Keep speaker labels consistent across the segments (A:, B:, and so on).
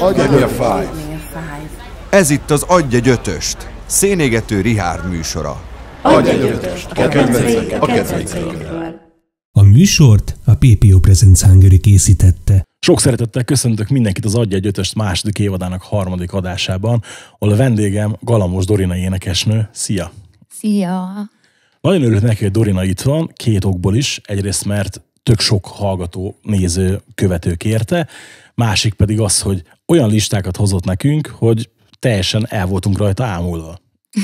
A: Adj egy a fáj. Ez itt az Adj egy ötöst, szénégető Rihárd műsora. Adj egy ötöst, a kedvencekről. A, a műsort a PPO Presents Hungary készítette.
B: Sok szeretettel köszöntök mindenkit az Adja egy ötöst második évadának harmadik adásában, ahol a vendégem Galamos Dorina énekesnő. Szia! Szia! Nagyon örülök neki, hogy Dorina itt van, két okból is. Egyrészt, mert tök sok hallgató, néző, követő kérte, másik pedig az, hogy olyan listákat hozott nekünk, hogy teljesen el voltunk rajta ámulva.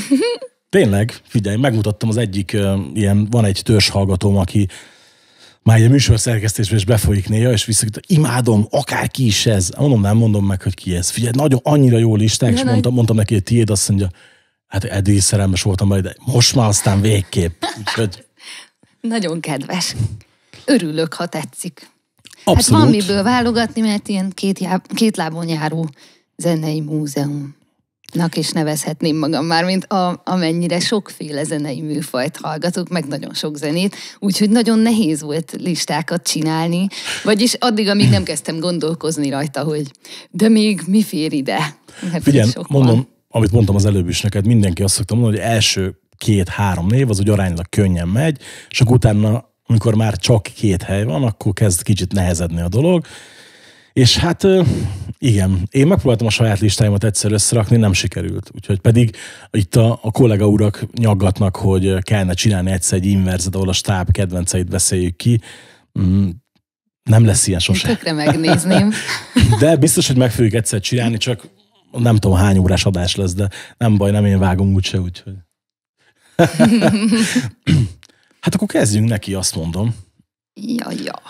B: Tényleg, figyelj, megmutattam az egyik, ilyen, van egy törzs hallgatóm, aki már egy műsorszerkesztésben is befolyik néha, és visszaküldte, imádom, akárki is ez. Mondom, nem mondom meg, hogy ki ez. Figyelj, nagyon annyira jó listák, és mondtam, mondtam neki, hogy tiéd, azt mondja, hát eddig is szerelmes voltam, de most már aztán végképp. Úgyhogy...
C: Nagyon kedves. Örülök, ha tetszik.
B: Hát Abszolút. Hát van miből
C: válogatni, mert ilyen két, já, két lábon járó zenei múzeum. Nak is nevezhetném magam már, mint a, amennyire sokféle zenei műfajt hallgatok, meg nagyon sok zenét, úgyhogy nagyon nehéz volt listákat csinálni, vagyis addig, amíg nem kezdtem gondolkozni rajta, hogy de még mi fér ide? Hát Figyelj,
B: mondom, van. amit mondtam az előbb is neked, mindenki azt szokta mondani, hogy első két-három név az, hogy aránylag könnyen megy, és akkor utána amikor már csak két hely van, akkor kezd kicsit nehezedni a dolog. És hát igen, én megpróbáltam a saját listáimat egyszer összerakni, nem sikerült. Úgyhogy pedig itt a, a kollega urak nyaggatnak, hogy kellene csinálni egyszer egy inverzet, ahol a stáb kedvenceit beszéljük ki. Mm, nem lesz ilyen sose. Tökre megnézném. De biztos, hogy meg fogjuk egyszer csinálni, csak nem tudom hány órás adás lesz, de nem baj, nem én vágom úgyse, úgyhogy. Hát akkor kezdjünk neki, azt mondom. Ja, ja.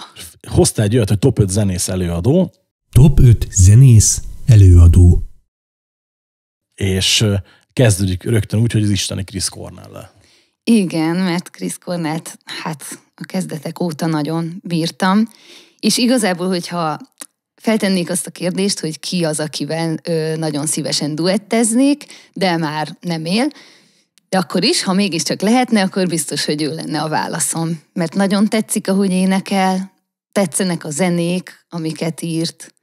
B: Hoztál egy olyat, hogy top 5 zenész előadó. Top 5 zenész előadó. És kezdődik rögtön úgy, hogy az isteni Chris cornell
C: Igen, mert Chris cornell hát a kezdetek óta nagyon bírtam. És igazából, hogyha feltennék azt a kérdést, hogy ki az, akivel ö, nagyon szívesen duetteznék, de már nem él, de akkor is, ha mégiscsak lehetne, akkor biztos, hogy ő lenne a válaszom. Mert nagyon tetszik, ahogy énekel, tetszenek a zenék, amiket írt,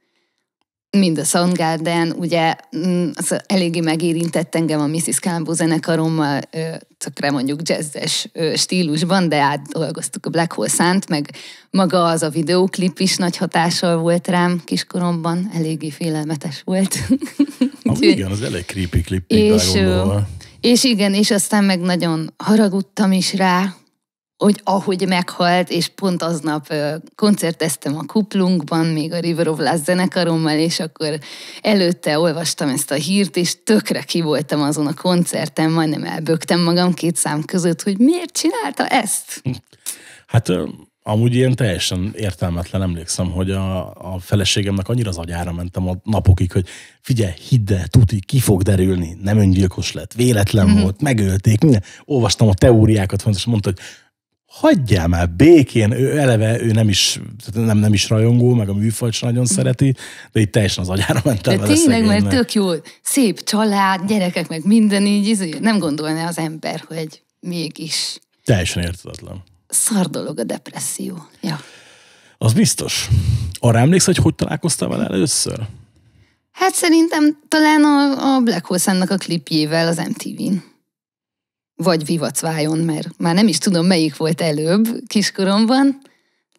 C: mind a Soundgarden, ugye mm, az eléggé megérintett engem a Mrs. Campbell zenekarommal, tökre mondjuk jazzes stílusban, de átdolgoztuk a Black Hole Sun-t, meg maga az a videóklip is nagy hatással volt rám kiskoromban, eléggé félelmetes volt. Amúgy igen,
B: az elég creepy klip, és, gondolva.
C: És igen, és aztán meg nagyon haragudtam is rá, hogy ahogy meghalt, és pont aznap koncerteztem a kuplunkban, még a River of Last zenekarommal, és akkor előtte olvastam ezt a hírt, és tökre ki voltam azon a koncerten, majdnem elbögtem magam két szám között, hogy miért csinálta ezt?
B: Hát Amúgy ilyen teljesen értelmetlen emlékszem, hogy a, a feleségemnek annyira az agyára mentem a napokig, hogy figyelj, hidd el, tuti, ki fog derülni, nem öngyilkos lett, véletlen mm-hmm. volt, megölték, minden. Olvastam a teóriákat, és mondta, hogy hagyjál már békén, ő eleve ő nem is, nem, nem is rajongó, meg a műfajt sem nagyon mhm. szereti, de itt teljesen az agyára el. de tényleg, szegénynek. mert tök
C: jó, szép család, gyerekek, meg minden így, izé, nem gondolná az ember, hogy mégis.
B: Teljesen értetlen
C: szar dolog a depresszió. Ja.
B: Az biztos. Arra emléksz, hogy hogy találkoztál vele először?
C: Hát szerintem talán a, a Black Hole a klipjével az MTV-n. Vagy Vivacvájon, mert már nem is tudom, melyik volt előbb kiskoromban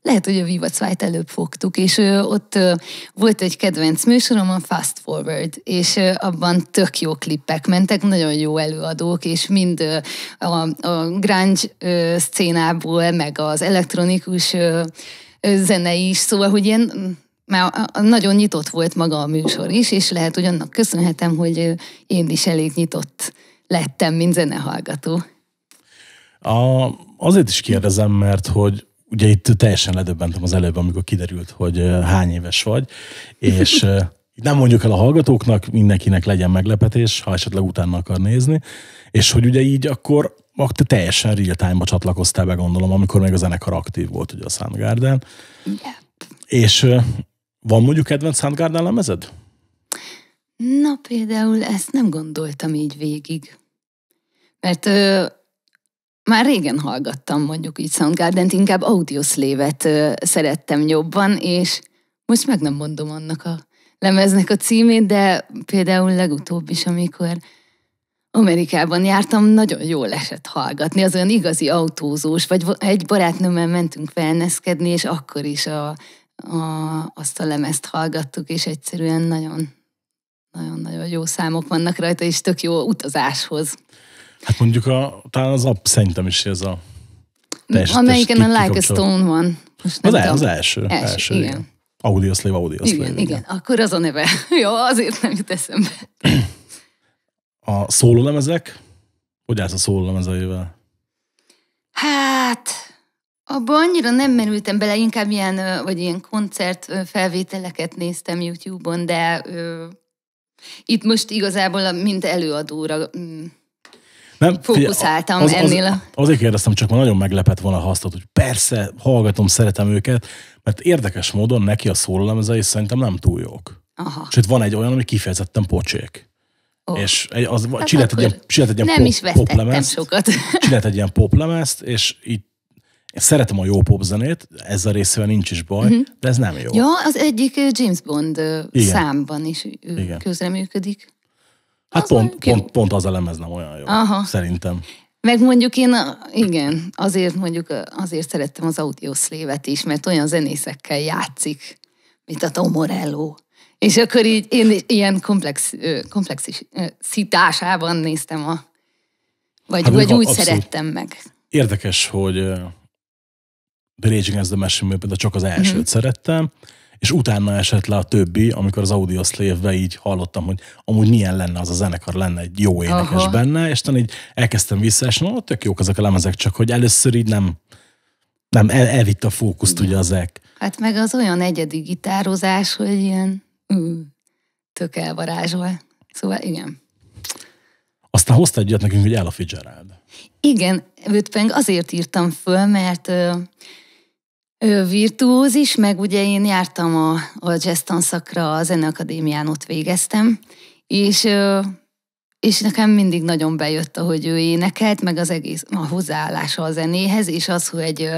C: lehet, hogy a Viva Zweit előbb fogtuk, és ö, ott ö, volt egy kedvenc műsorom, a Fast Forward, és ö, abban tök jó klippek mentek, nagyon jó előadók, és mind ö, a, a grunge ö, szcénából, meg az elektronikus ö, ö, zene is, szóval, hogy ilyen már nagyon nyitott volt maga a műsor is, és lehet, hogy annak köszönhetem, hogy én is elég nyitott lettem, mint zenehallgató.
B: A, azért is kérdezem, mert hogy ugye itt teljesen ledöbbentem az előbb, amikor kiderült, hogy hány éves vagy, és nem mondjuk el a hallgatóknak, mindenkinek legyen meglepetés, ha esetleg utána akar nézni, és hogy ugye így akkor te teljesen real time-ba csatlakoztál be, gondolom, amikor még a zenekar aktív volt ugye a Soundgarden. Yeah. És van mondjuk kedvenc Soundgarden lemezed?
C: Na például ezt nem gondoltam így végig. Mert ö- már régen hallgattam mondjuk így Soundgarden-t, inkább Audioslave-et szerettem jobban, és most meg nem mondom annak a lemeznek a címét, de például legutóbb is, amikor Amerikában jártam, nagyon jól esett hallgatni, az olyan igazi autózós, vagy egy barátnőmmel mentünk felneszkedni, és akkor is a, a, azt a lemezt hallgattuk, és egyszerűen nagyon, nagyon-nagyon jó számok vannak rajta, és tök jó utazáshoz.
B: Hát mondjuk a, talán az app szerintem is ez a test, melyik a Like a Stone van. az, el, az első. első, első igen. igen. Audio Slave. Igen, igen,
C: igen, akkor az a neve. Jó, azért nem jut eszembe.
B: A szólólemezek? Hogy állsz a szólólemezeivel?
C: Hát, abban annyira nem merültem bele, inkább ilyen, vagy ilyen koncert felvételeket néztem YouTube-on, de ö, itt most igazából, mint előadóra mm,
B: nem, Fókuszáltam az, az, ennél. A... Azért kérdeztem, csak már nagyon meglepett volna, ha azt hogy persze, hallgatom, szeretem őket, mert érdekes módon neki a szólalemezei szerintem nem túl jók. Aha. Sőt, van egy olyan, ami kifejezetten pocsék. Oh. És egy, az, hát csinált, egy ilyen, csinált egy ilyen nem pop, is poplemezt, sokat. csinált egy ilyen poplemezt, és így én szeretem a jó popzenét, ezzel részével nincs is baj, uh-huh. de ez nem jó. Ja,
C: az egyik James Bond Igen. számban is ő Igen. közreműködik.
B: Hát az pont, pont, pont az a lemez nem olyan jó, Aha. szerintem.
C: Meg mondjuk én, a, igen, azért mondjuk azért szerettem az Audio is, mert olyan zenészekkel játszik, mint a Tom Morello. És akkor így én ilyen komplex, komplexitásában néztem a... Vagy, hát, vagy úgy abszolút. szerettem meg.
B: Érdekes, hogy The Raging as the Machine például csak az elsőt mm-hmm. szerettem, és utána esett le a többi, amikor az Audio slave így hallottam, hogy amúgy milyen lenne az a zenekar, lenne egy jó énekes Aha. benne, és így elkezdtem visszaesni, no, tök jók ezek a lemezek, csak hogy először így nem, nem el, elvitt a fókuszt ugye az ek.
C: Hát meg az olyan egyedi gitározás, hogy ilyen tök elvarázsol. Szóval igen.
B: Aztán hozta egyet nekünk, hogy a Fitzgerald.
C: Igen, őt azért írtam föl, mert Virtuózis, meg ugye én jártam a, a jazz tanszakra, a Zeneakadémián ott végeztem, és, és nekem mindig nagyon bejött, ahogy ő énekelt, meg az egész a hozzáállása a zenéhez, és az, hogy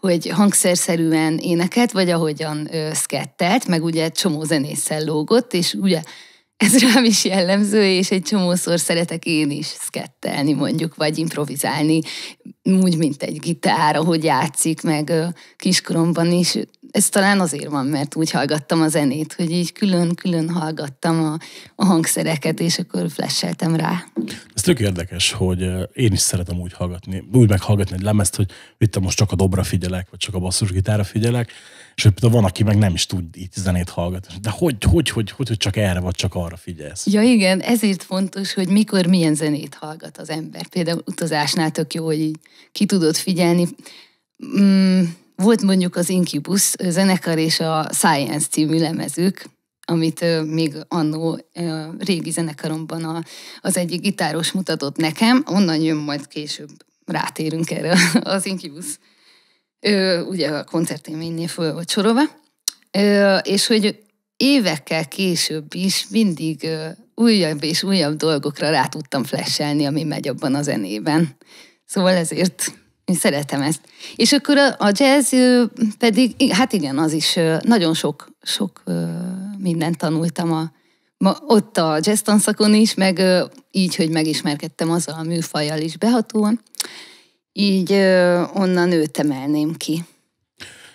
C: hogy hangszerszerűen énekelt, vagy ahogyan szkettelt, meg ugye csomó zenésszel lógott, és ugye ez rám is jellemző, és egy csomószor szeretek én is szkettelni mondjuk, vagy improvizálni, úgy, mint egy gitár, ahogy játszik, meg kiskoromban is. Ez talán azért van, mert úgy hallgattam a zenét, hogy így külön-külön hallgattam a, a hangszereket, és akkor flesseltem rá.
B: Ez tök érdekes, hogy én is szeretem úgy hallgatni, úgy meghallgatni egy lemezt, hogy itt most csak a dobra figyelek, vagy csak a basszusgitára figyelek, Sőt, van, aki meg nem is tud itt zenét hallgatni. De hogy, hogy, hogy, hogy, hogy csak erre vagy csak arra figyelsz?
C: Ja igen, ezért fontos, hogy mikor milyen zenét hallgat az ember. Például utazásnál tök jó, hogy így ki tudod figyelni. Mm, volt mondjuk az Incubus zenekar és a Science című lemezük, amit még annó régi zenekaromban a, az egyik gitáros mutatott nekem, onnan jön majd később, rátérünk erre az Incubus ö, ugye a koncertéménynél föl volt sorolva, ö, és hogy évekkel később is mindig ö, újabb és újabb dolgokra rá tudtam flesselni, ami megy abban a zenében. Szóval ezért én szeretem ezt. És akkor a, a jazz pedig, hát igen, az is nagyon sok, sok mindent tanultam a, ma, ott a jazz tanszakon is, meg így, hogy megismerkedtem azzal a műfajjal is behatóan így onnan őt emelném ki.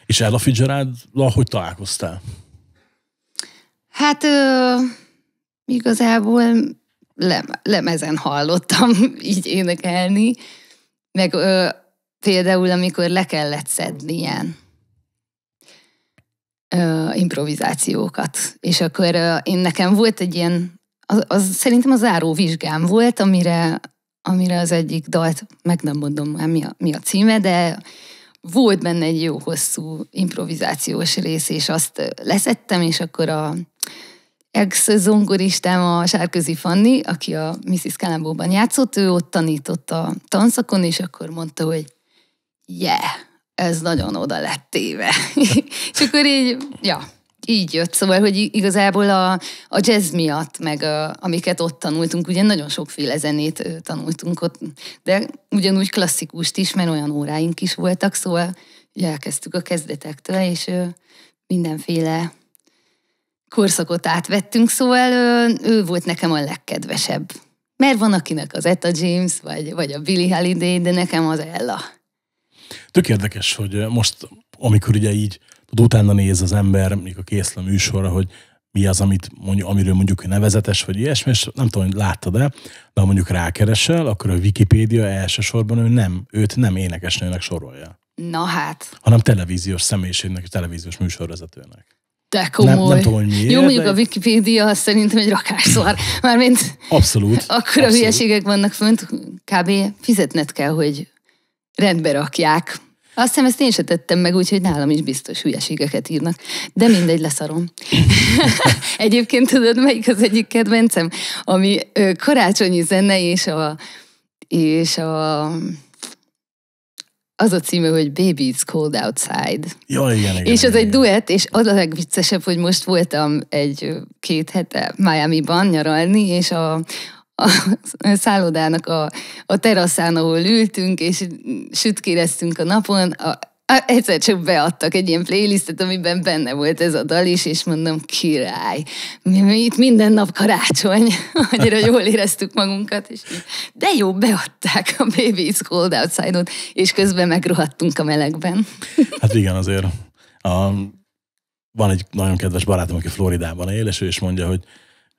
B: És Ella fitzgerald hogy találkoztál?
C: Hát ö, igazából lem, lemezen hallottam így énekelni, meg ö, például amikor le kellett szedni ilyen ö, improvizációkat, és akkor ö, én nekem volt egy ilyen, az, az szerintem a záró vizsgám volt, amire amire az egyik dalt, meg nem mondom már mi a, mi a címe, de volt benne egy jó hosszú improvizációs rész, és azt leszettem, és akkor a ex-zongoristám a Sárközi Fanni, aki a Mrs. Kalambóban játszott, ő ott tanított a tanszakon, és akkor mondta, hogy yeah, ez nagyon oda lett téve. és akkor így, ja, így jött, szóval, hogy igazából a, a jazz miatt, meg a, amiket ott tanultunk, ugye nagyon sokféle zenét tanultunk ott, de ugyanúgy klasszikust is, mert olyan óráink is voltak, szóval ugye elkezdtük a kezdetektől, és mindenféle korszakot átvettünk, szóval ő, ő volt nekem a legkedvesebb. Mert van akinek az Etta James, vagy, vagy a Billie Holiday, de nekem az Ella.
B: Tök érdekes, hogy most, amikor ugye így ott utána néz az ember, mondjuk a készle műsorra, hogy mi az, amit mondjuk, amiről mondjuk nevezetes, vagy ilyesmi, és nem tudom, hogy láttad-e, de ha mondjuk rákeresel, akkor a Wikipédia elsősorban ő nem, őt nem énekesnőnek sorolja.
C: Na hát.
B: Hanem televíziós személyiségnek, televíziós műsorvezetőnek.
C: De komoly. Nem, nem tudom,
B: hogy miért. Jó, mondjuk de... a
C: Wikipédia az szerintem egy rakásszor. Mármint
B: Abszolút. Akkor
C: abszolút. a hülyeségek vannak fönt, kb. fizetned kell, hogy rendbe rakják. Azt hiszem, ezt én se tettem meg, úgyhogy nálam is biztos hülyeségeket írnak. De mindegy, leszarom. Egyébként tudod, melyik az egyik kedvencem? Ami karácsonyi zene és a, és a az a címe, hogy Baby It's Cold Outside.
A: Jaj, igen, igen. És az
C: igen. egy duett, és az a legviccesebb, hogy most voltam egy két hete Miami-ban nyaralni, és a, a szállodának a, a teraszán, ahol ültünk, és sütkéreztünk a napon, a, egyszer csak beadtak egy ilyen playlistet, amiben benne volt ez a dal is, és mondom, király, mi, mi itt minden nap karácsony, annyira jól éreztük magunkat, és de jó, beadták a Baby It's Cold Outside-ot, és közben megrohadtunk a melegben.
B: Hát igen, azért. A, van egy nagyon kedves barátom, aki Floridában él, és ő is mondja, hogy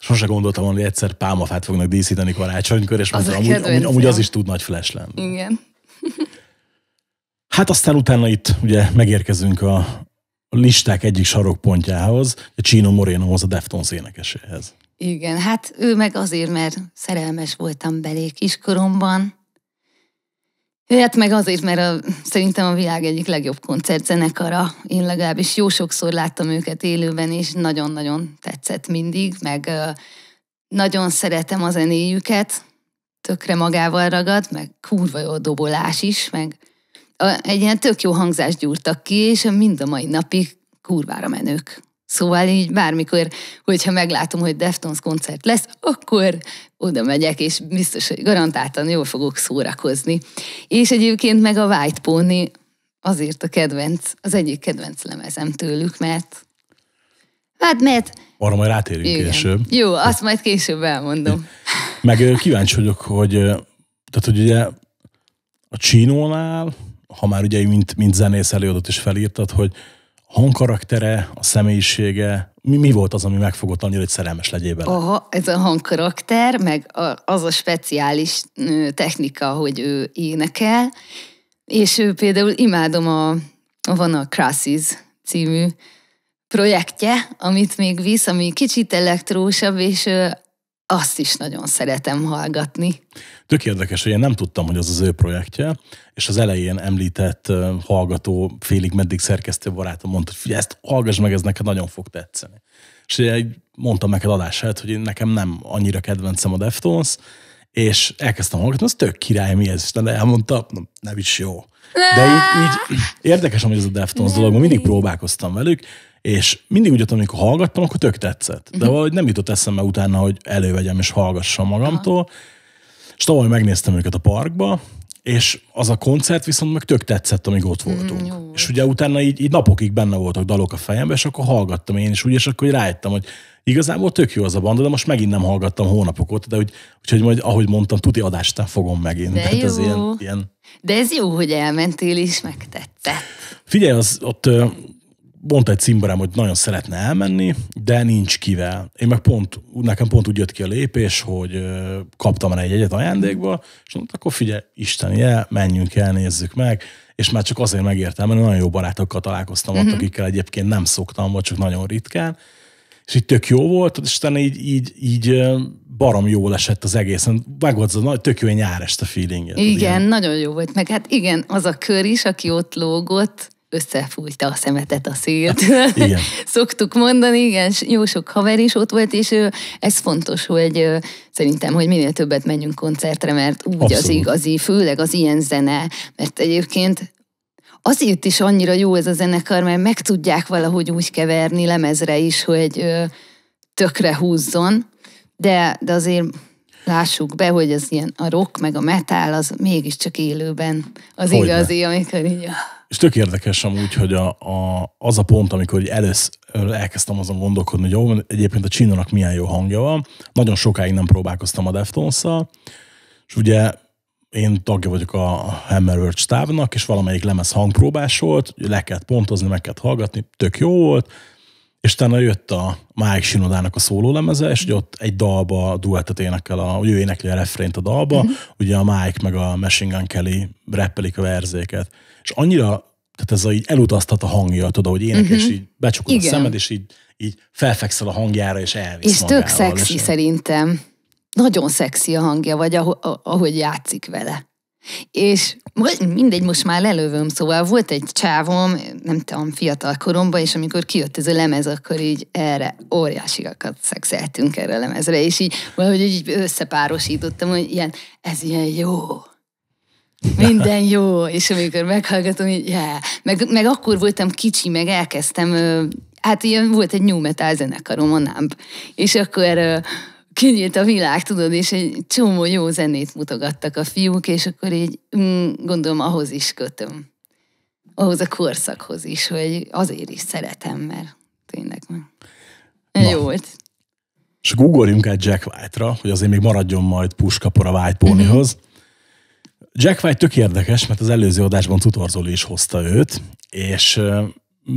B: sose gondoltam volna, hogy egyszer pálmafát fognak díszíteni karácsonykor, és mondtam, amúgy, amúgy, amúgy az is tud nagy flash lenni. Igen. hát aztán utána itt ugye megérkezünk a listák egyik sarokpontjához, a Csino Morenohoz, a Deftones énekeséhez.
C: Igen, hát ő meg azért, mert szerelmes voltam belé kiskoromban, Hát meg azért, mert a, szerintem a világ egyik legjobb koncertzenekara. Én legalábbis jó sokszor láttam őket élőben, és nagyon-nagyon tetszett mindig, meg nagyon szeretem a zenéjüket, tökre magával ragad, meg kurva jó a dobolás is, meg egy ilyen tök jó hangzást gyúrtak ki, és mind a mai napig kurvára menők. Szóval így bármikor, hogyha meglátom, hogy Deftones koncert lesz, akkor oda megyek, és biztos, hogy garantáltan jól fogok szórakozni. És egyébként meg a White Pony azért a kedvenc, az egyik kedvenc lemezem tőlük, mert hát mert...
B: Arra majd rátérünk igen. később.
C: Jó, azt majd később elmondom.
B: Meg kíváncsi vagyok, hogy tehát, hogy ugye a Csinónál, ha már ugye, mint, mint zenész előadott is felírtad, hogy hangkaraktere, a személyisége, mi, mi volt az, ami megfogott annyira, hogy szerelmes legyél bele?
C: Aha, ez a hangkarakter, meg a, az a speciális technika, hogy ő énekel, és ő például imádom a, van a Crassies című projektje, amit még visz, ami kicsit elektrósabb, és azt is nagyon szeretem hallgatni.
B: Tök érdekes, hogy én nem tudtam, hogy az az ő projektje, és az elején említett hallgató, félig meddig szerkesztő barátom mondta, hogy figyelj, ezt hallgass meg, ez neked nagyon fog tetszeni. És én mondtam neked adását, hogy nekem nem annyira kedvencem a Deftones, és elkezdtem hallgatni, az tök király, mi ez? És elmondta, nem, nem is jó.
A: De így,
B: így érdekes, hogy ez a Deftones dolog, mindig próbálkoztam velük, és mindig úgy jöttem, amikor hallgattam, akkor tök tetszett. De mhm. valahogy nem jutott eszembe utána, hogy elővegyem és hallgassam magamtól. Aha. És tavaly megnéztem őket a parkba, és az a koncert viszont meg tök tetszett, amíg ott mm, voltunk. Mm, és ugye utána így, így napokig benne voltak dalok a fejemben, és akkor hallgattam én is úgy, és akkor rájöttem, hogy igazából tök jó az a banda, de most megint nem hallgattam hónapok óta, de úgy, úgyhogy majd, ahogy mondtam, tuti adást fogom megint. De jó. Ez ilyen, ilyen...
C: De ez jó, hogy elmentél és megtetszett.
B: Figyelj, az, ott mondta egy cimborám, hogy nagyon szeretne elmenni, de nincs kivel. Én meg pont, nekem pont úgy jött ki a lépés, hogy kaptam el egy egyet ajándékba, és mondta, hát akkor figyelj, Isten je, menjünk el, nézzük meg, és már csak azért megértem, mert nagyon jó barátokkal találkoztam uh-huh. akikkel egyébként nem szoktam, vagy csak nagyon ritkán, és itt tök jó volt, és utána így, így, így barom jól esett az egész. Meg volt az a tök jó este feeling. Igen, ilyen.
C: nagyon jó volt. Meg hát igen, az a kör is, aki ott lógott, összefújta a szemetet, a szélt. Hát, Szoktuk mondani, igen, jó sok haver is ott volt, és ez fontos, hogy szerintem, hogy minél többet menjünk koncertre, mert úgy Abszolút. az igazi, főleg az ilyen zene, mert egyébként azért is annyira jó ez a zenekar, mert meg tudják valahogy úgy keverni lemezre is, hogy tökre húzzon, de, de azért lássuk be, hogy az ilyen a rock meg a metal az mégiscsak élőben az hogy igazi, amikor így... Ah,
B: és tök érdekes amúgy, hogy a, a, az a pont, amikor hogy először elkezdtem azon gondolkodni, hogy jó, egyébként a Csinónak milyen jó hangja van. Nagyon sokáig nem próbálkoztam a deftones és ugye én tagja vagyok a Hammerworld stábnak, és valamelyik lemez hangpróbás volt, le kellett pontozni, meg kellett hallgatni, tök jó volt, és utána jött a Mike Sinodának a szólólemeze, és ott egy dalba a duettet énekel, a, ő énekli a refrént a dalba, uh-huh. ugye a Mike meg a Machine Gun Kelly rappelik a verzéket. És annyira, tehát ez a, így elutaztat a hangja, tudod, hogy énekel, uh-huh. és mhm. így becsukod Igen. a szemed, és így, így felfekszel a hangjára, és elvisz És magával, tök szexi és
C: szerintem. Nagyon szexi a hangja, vagy ahogy játszik vele. És mindegy, most már lelövöm, szóval volt egy csávom, nem tudom, fiatal koromban, és amikor kijött ez a lemez, akkor így erre óriásigakat szexeltünk erre a lemezre, és így valahogy így összepárosítottam, hogy ilyen, ez ilyen jó, minden jó, és amikor meghallgatom, így, yeah. meg, meg akkor voltam kicsi, meg elkezdtem, hát ilyen volt egy new metal zenekarom, a NAMP, és akkor kinyílt a világ, tudod, és egy csomó jó zenét mutogattak a fiúk, és akkor így mm, gondolom ahhoz is kötöm. Ahhoz a korszakhoz is, hogy azért is szeretem, mert tényleg jó volt.
B: És akkor ugorjunk át Jack White-ra, hogy azért még maradjon majd puskapor a White Ponyhoz. Uh-huh. Jack White tök érdekes, mert az előző adásban Tutor Zoli is hozta őt, és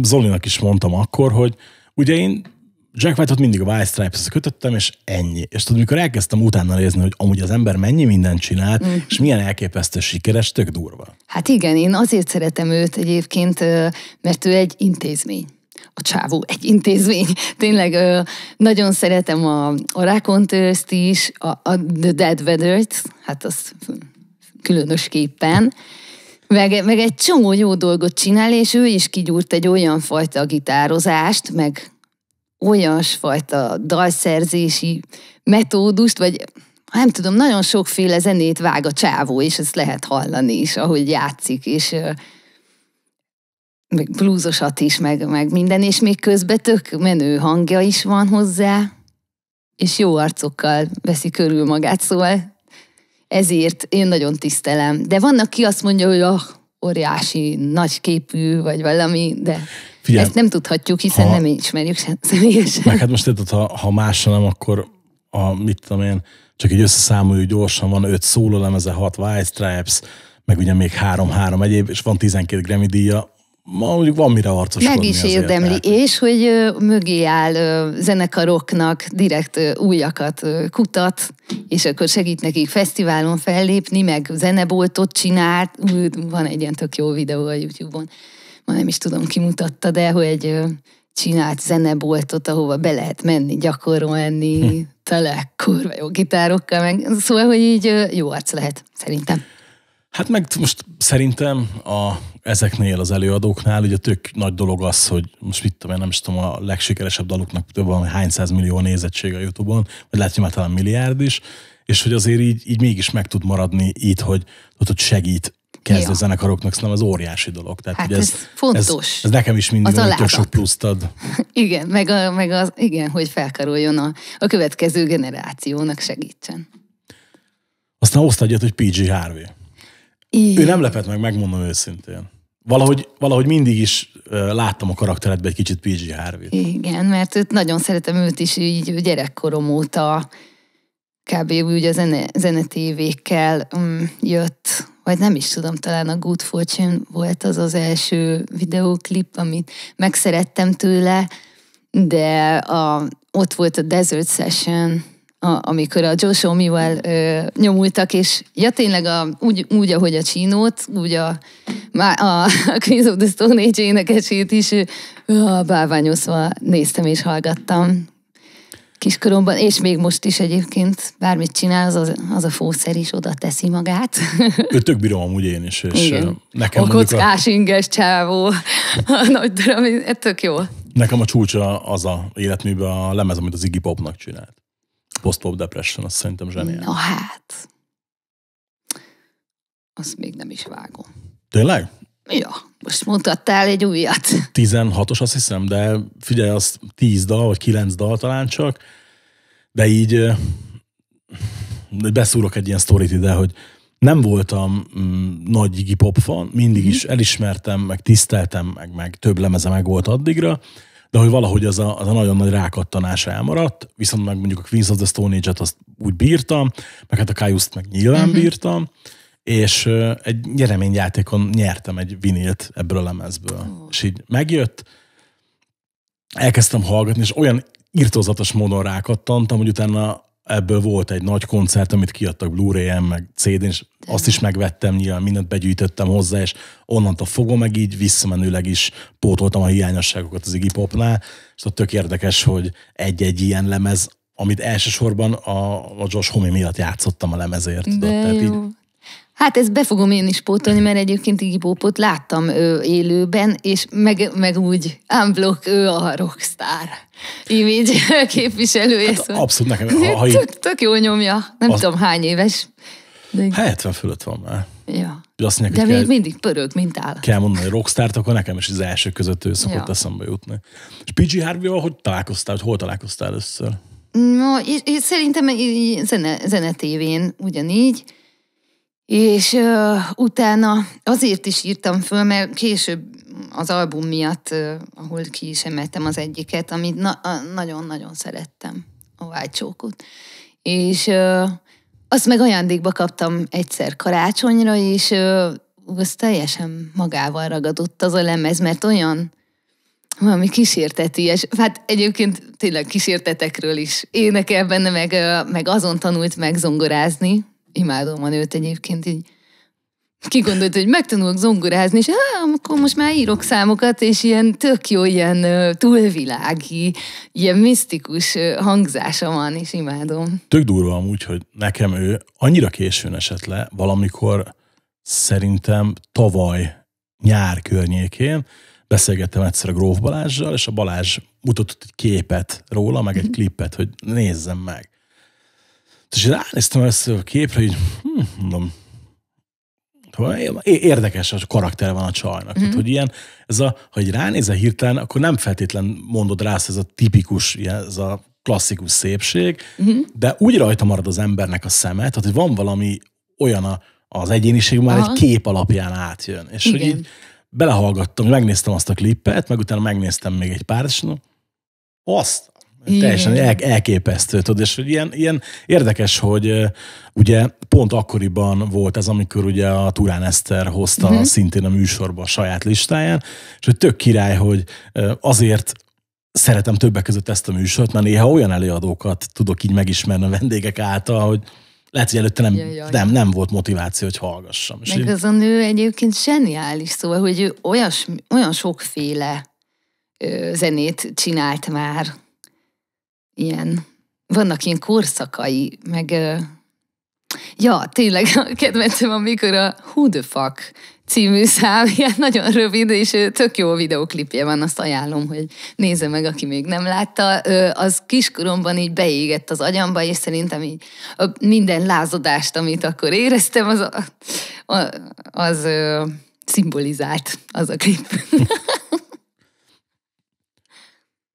B: Zolinak is mondtam akkor, hogy ugye én Jack White-ot mindig a White stripes kötöttem, és ennyi. És tudod, mikor elkezdtem utána nézni, hogy amúgy az ember mennyi mindent csinált, mm. és milyen elképesztő sikeres, tök durva.
C: Hát igen, én azért szeretem őt egyébként, mert ő egy intézmény a csávó egy intézmény. Tényleg nagyon szeretem a, a Rákontőrzt is, a, a The Dead weather hát az különösképpen, meg, meg egy csomó jó dolgot csinál, és ő is kigyúrt egy olyan fajta gitározást, meg olyasfajta dalszerzési metódust, vagy nem tudom, nagyon sokféle zenét vág a csávó, és ezt lehet hallani is, ahogy játszik, és meg blúzosat is, meg, meg minden, és még közben tök menő hangja is van hozzá, és jó arcokkal veszi körül magát, szóval ezért én nagyon tisztelem. De vannak ki azt mondja, hogy oh, óriási, nagyképű, vagy valami, de... Figyelj, Ezt nem tudhatjuk, hiszen ha, nem ismerjük személyesen. Meg
B: hát most tudod, ha, ha más nem, akkor a, mit tudom én, csak így összeszámoljuk gyorsan, van öt lemeze, hat White Stripes, meg ugye még három-három egyéb, és van 12 Grammy díja, ma mondjuk van mire arcoskodni. Meg is érdemli, azért,
C: és hogy ö, mögé áll ö, zenekaroknak, direkt ö, újakat ö, kutat, és akkor segít nekik fesztiválon fellépni, meg zeneboltot csinált, van egy ilyen tök jó videó a YouTube-on ma nem is tudom, ki mutatta, de hogy egy csinált zeneboltot, ahova be lehet menni, gyakorolni, hm. tele kurva jó gitárokkal, meg, szóval, hogy így jó arc lehet, szerintem.
B: Hát meg most szerintem a, ezeknél az előadóknál ugye tök nagy dolog az, hogy most mit tudom én, nem is tudom, a legsikeresebb daluknak több van hány millió nézettség a Youtube-on, vagy lehet, hogy már talán milliárd is, és hogy azért így, így mégis meg tud maradni itt, hogy tudod, segít kezdő ja. zenekaroknak szerintem az óriási dolog. Tehát, hát ez, ez fontos. Ez, ez nekem is mindig nagyon sok pluszt ad.
C: igen, meg, a, meg az, igen, hogy felkaroljon a, a következő generációnak segítsen.
B: Aztán hozta egyet, hogy PG Harvey. Igen. Ő nem lepett meg, megmondom őszintén. Valahogy, valahogy mindig is láttam a karakteredben egy kicsit PG Harvey-t.
C: Igen, mert őt nagyon szeretem őt is így gyerekkorom óta kb. úgy a zene, zenetévékkel um, mm, jött vagy nem is tudom, talán a Good Fortune volt az az első videóklip, amit megszerettem tőle, de a, ott volt a Desert Session, a, amikor a Josh Omival ö, nyomultak, és ja tényleg a, úgy, úgy, ahogy a Csinót, úgy a, a, a Queens of the Stone Age énekesét is ö, báványozva néztem és hallgattam. Kiskoromban, és még most is egyébként, bármit csinál, az, az a fószer is oda teszi magát.
B: Ő tök bírom amúgy én is, és Igen. nekem A kockás
C: a... inges csávó, a nagy darab, ez tök jó.
B: Nekem a csúcsa az a életműben a lemez, amit az Iggy Popnak csinált. Post-pop depression, azt szerintem zseniál. Na
C: hát, azt még nem is vágom. Tényleg? Ja, most mutattál egy újat.
B: 16-os azt hiszem, de figyelj, az 10 dal, vagy 9 dal talán csak, de így beszúrok egy ilyen sztorit ide, hogy nem voltam mm, nagy Iggy Pop fan, mindig is mhm. elismertem, meg tiszteltem, meg, meg több lemeze meg volt addigra, de hogy valahogy az a, az a nagyon nagy rákattanás elmaradt, viszont meg mondjuk a Queens of the Stone Age-et azt úgy bírtam, meg hát a Kaiuszt meg nyilván uh-huh. bírtam, és egy nyereményjátékon nyertem egy vinilt ebből a lemezből. Oh. És így megjött, elkezdtem hallgatni, és olyan irtózatos módon rákattantam, hogy utána ebből volt egy nagy koncert, amit kiadtak blu ray meg cd és azt is megvettem, nyilván mindent begyűjtöttem hozzá, és onnantól fogom, meg így visszamenőleg is pótoltam a hiányosságokat az Iggy Popnál, és ott tök érdekes, hogy egy-egy ilyen lemez, amit elsősorban a, a Josh Homme miatt játszottam a lemezért. De tudod, tehát így
C: Hát ezt be fogom én is pótolni, mert egyébként Iggy Popot láttam ő élőben, és meg, meg úgy, unblock, ő a rockstar image képviselője. Hát szóval.
B: Abszolút nekem. Ha, ha tök,
C: tök jó nyomja, nem az... tudom hány éves.
B: De... 70 fölött van már. Ja. De, azt mondják, De még kell,
C: mindig pörög, mint áll. Kell
B: mondani, hogy rockstar akkor nekem is az első között ő szokott ja. eszembe jutni. És PG harvey hogy találkoztál, hogy hol találkoztál először?
C: No, és, és szerintem zene, zenetévén ugyanígy, és uh, utána azért is írtam föl, mert később az album miatt, uh, ahol ki is emeltem az egyiket, amit nagyon-nagyon szerettem, a Vágycsókot. És uh, azt meg ajándékba kaptam egyszer karácsonyra, és uh, az teljesen magával ragadott az a lemez, mert olyan valami kísérteties. Hát egyébként tényleg kísértetekről is énekel benne, meg, meg azon tanult meg zongorázni, imádom a nőt egyébként, így kigondolt, hogy megtanulok zongorázni, és ah, akkor most már írok számokat, és ilyen tök jó, ilyen túlvilági, ilyen misztikus hangzása van, és imádom.
B: Tök durva amúgy, hogy nekem ő annyira későn esett le, valamikor szerintem tavaly nyár környékén beszélgettem egyszer a Gróf Balázsral, és a Balázs mutatott egy képet róla, meg egy mhm. klippet, hogy nézzem meg. És ránéztem ezt a képre, hogy hm, mondom, érdekes a karaktere van a csajnak. Mm-hmm. Tehát, mhm. hogy ilyen, ez a, ha így ránézel hirtelen, akkor nem feltétlen mondod rá, ez a tipikus, ilyen, ez a klasszikus szépség, mm-hmm. de úgy rajta marad az embernek a szeme, tehát hogy van valami olyan a, az egyéniség, már Aha. egy kép alapján átjön. És Igen. hogy így belehallgattam, megnéztem azt a klippet, meg utána megnéztem még egy pár, és azt, Teljesen el, elképesztő, tudod, és ilyen, ilyen érdekes, hogy ugye pont akkoriban volt ez, amikor ugye a Turán Eszter hozta uh-huh. szintén a műsorba a saját listáján, és hogy tök király, hogy azért szeretem többek között ezt a műsort, mert néha olyan előadókat tudok így megismerni a vendégek által, hogy lehet, hogy előtte nem, nem, nem volt motiváció, hogy hallgassam. És Meg így... az
C: a nő egyébként zseniális, szóval, hogy ő olyas, olyan sokféle ö, zenét csinált már, ilyen, vannak ilyen korszakai, meg ja, tényleg a kedvencem, amikor a Who the fuck című szám, ilyen nagyon rövid, és tök jó videoklipje van, azt ajánlom, hogy nézze meg, aki még nem látta. Az kiskoromban így beégett az agyamba, és szerintem így minden lázadást, amit akkor éreztem, az, az, az szimbolizált az a klip.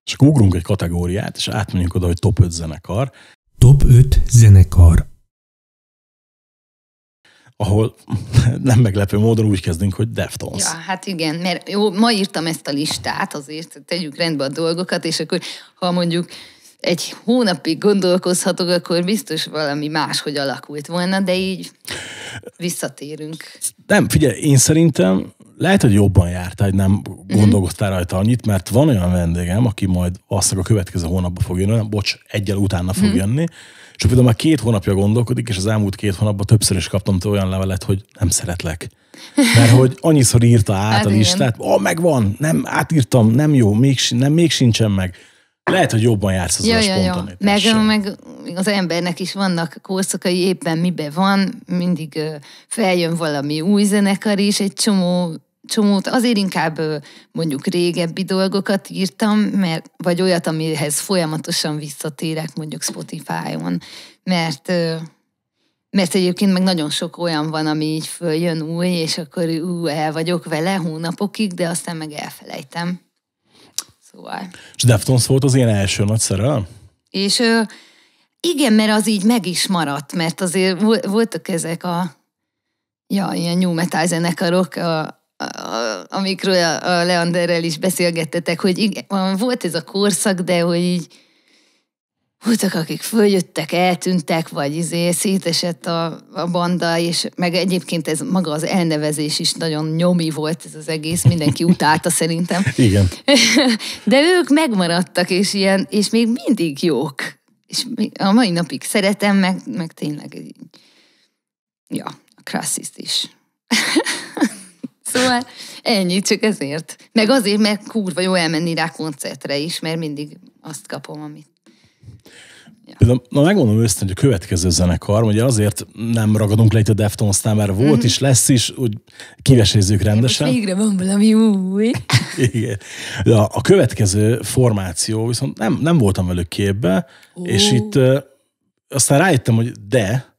B: És akkor ugrunk egy kategóriát, és átmenjünk oda, hogy top 5 zenekar. Top 5 zenekar. Ahol nem meglepő módon úgy kezdünk, hogy Deftones. Ja,
C: hát igen, mert jó, ma írtam ezt a listát, azért tegyük rendbe a dolgokat, és akkor ha mondjuk egy hónapig gondolkozhatok, akkor biztos valami más, hogy alakult volna, de így visszatérünk.
B: Nem, figyelj, én szerintem lehet, hogy jobban jártál, hogy nem mhm. gondolkoztál rajta annyit, mert van olyan vendégem, aki majd azt a következő hónapban fog jönni, bocs, egyel utána fog mhm. jönni, csak például már két hónapja gondolkodik, és az elmúlt két hónapban többször is kaptam olyan levelet, hogy nem szeretlek. Mert hogy annyiszor írta át hát a listát, ó, oh, megvan, nem, átírtam, nem jó, még, nem, még sincsen meg. Lehet, hogy jobban jársz az ja, a ja. Meg,
C: meg az embernek is vannak korszakai, éppen mibe van, mindig feljön valami új zenekar is, egy csomó csomót, azért inkább mondjuk régebbi dolgokat írtam, mert, vagy olyat, amihez folyamatosan visszatérek mondjuk Spotify-on, mert, mert egyébként meg nagyon sok olyan van, ami így följön új, és akkor ú, el vagyok vele hónapokig, de aztán meg elfelejtem. Szóval.
B: És Deftons volt az ilyen első nagy szerelem?
C: És ö, igen, mert az így meg is maradt, mert azért voltak ezek a ja, ilyen new metal zenekarok, a, a, a, amikről a, a Leanderrel is beszélgettetek, hogy igen, volt ez a korszak, de hogy így voltak, akik följöttek, eltűntek, vagy izé, szétesett a, a banda, és meg egyébként ez maga az elnevezés is nagyon nyomi volt ez az egész, mindenki utálta szerintem. Igen. De ők megmaradtak, és ilyen, és még mindig jók. És a mai napig szeretem, meg, meg tényleg ja, a klassziszt is. szóval ennyi, csak ezért. Meg azért, mert kurva jó elmenni rá koncertre is, mert mindig azt kapom, amit
B: Például, na megmondom őszintén, hogy a következő zenekar, ugye azért nem ragadunk le itt a Deftones-nál, mert volt mm-hmm. is, lesz is, úgy kivesézzük rendesen. Most végre
C: van valami új.
B: Igen. De a, a következő formáció, viszont nem, nem voltam velük képbe, oh. és itt aztán rájöttem, hogy de,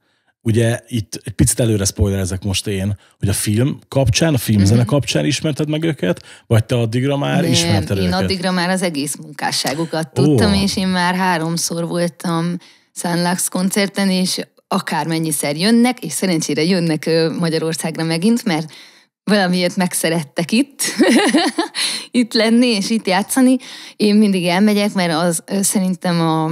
B: Ugye itt egy picit előre spoilerezek most én, hogy a film kapcsán, a filmzene mhm. mm-hmm. kapcsán ismerted meg őket, vagy te addigra már Nem, ismerted én őket? én addigra
C: már az egész munkásságukat tudtam, oh. és én már háromszor voltam Sunlux koncerten, és akármennyiszer jönnek, és szerencsére jönnek Magyarországra megint, mert valamiért megszerettek itt, itt lenni és itt játszani. Én mindig elmegyek, mert az szerintem a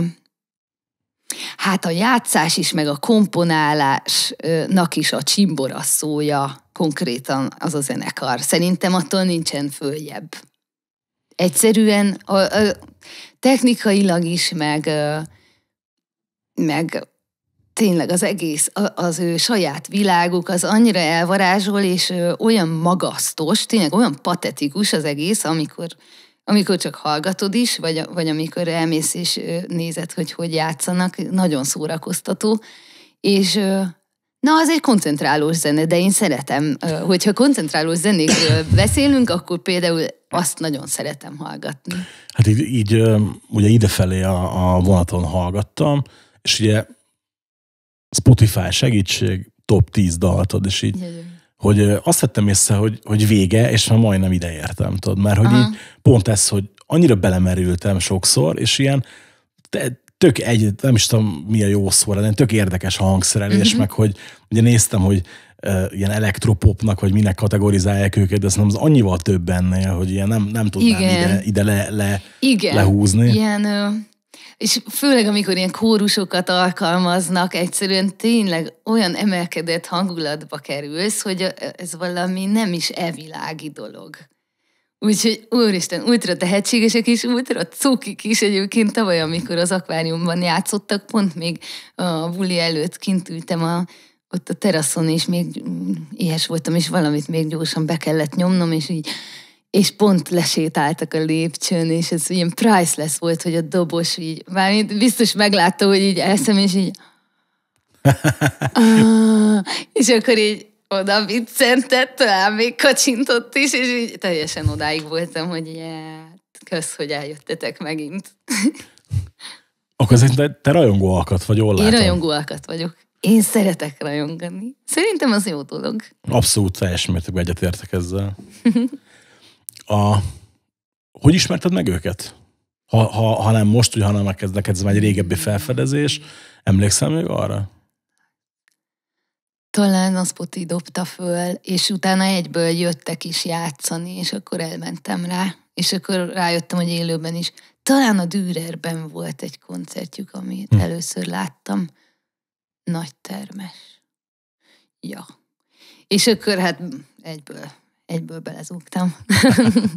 C: Hát a játszás is, meg a komponálásnak is a csimbora szója konkrétan az a zenekar. Szerintem attól nincsen följebb. Egyszerűen a, a, technikailag is, meg, meg tényleg az egész, az ő saját világuk, az annyira elvarázsol, és olyan magasztos, tényleg olyan patetikus az egész, amikor amikor csak hallgatod is, vagy, vagy amikor elmész és nézed, hogy hogy játszanak, nagyon szórakoztató, és Na, az egy koncentrálós zene, de én szeretem, hogyha koncentrálós zenékről beszélünk, akkor például azt nagyon szeretem hallgatni.
B: Hát így, így ugye idefelé a, a vonaton hallgattam, és ugye Spotify segítség, top 10 dalt és így Jajjön hogy azt vettem észre, hogy, hogy vége, és már majdnem ide értem, tudod, mert hogy így pont ez, hogy annyira belemerültem sokszor, és ilyen te, tök egy, nem is tudom mi a jó szó, de tök érdekes a hangszerelés, uh-huh. meg hogy ugye néztem, hogy uh, ilyen elektropopnak, vagy minek kategorizálják őket, de szerintem az annyival több ennél, hogy ilyen nem, nem tudnám Igen. ide, ide le, le,
C: Igen. lehúzni. Igen. És főleg, amikor ilyen kórusokat alkalmaznak, egyszerűen tényleg olyan emelkedett hangulatba kerülsz, hogy ez valami nem is evilági dolog. Úgyhogy, úristen, ultra tehetségesek is, ultra cukik is egyébként. Tavaly, amikor az akváriumban játszottak, pont még a buli előtt kint ültem a, ott a teraszon, és még éhes mm, voltam, és valamit még gyorsan be kellett nyomnom, és így és pont lesétáltak a lépcsőn, és ez ilyen priceless volt, hogy a dobos így, bármint biztos meglátta, hogy így elszem, és így ah, és akkor így oda viccentett, talán még kacsintott is, és így teljesen odáig voltam, hogy yeah, kösz, hogy eljöttetek megint.
B: akkor azért te, te rajongó alkat vagy, jól látom. Én rajongó
C: alkat vagyok. Én szeretek rajongani. Szerintem az jó dolog.
B: Abszolút teljes mértékben egyetértek ezzel. a, hogy ismerted meg őket? Ha, ha, ha nem most, ugye, hanem ez neked ez már egy régebbi felfedezés, emlékszel még arra?
C: Talán a Spoti dobta föl, és utána egyből jöttek is játszani, és akkor elmentem rá, és akkor rájöttem, hogy élőben is. Talán a Dürerben volt egy koncertjük, amit hm. először láttam. Nagy termes. Ja. És akkor hát egyből egyből belezúgtam.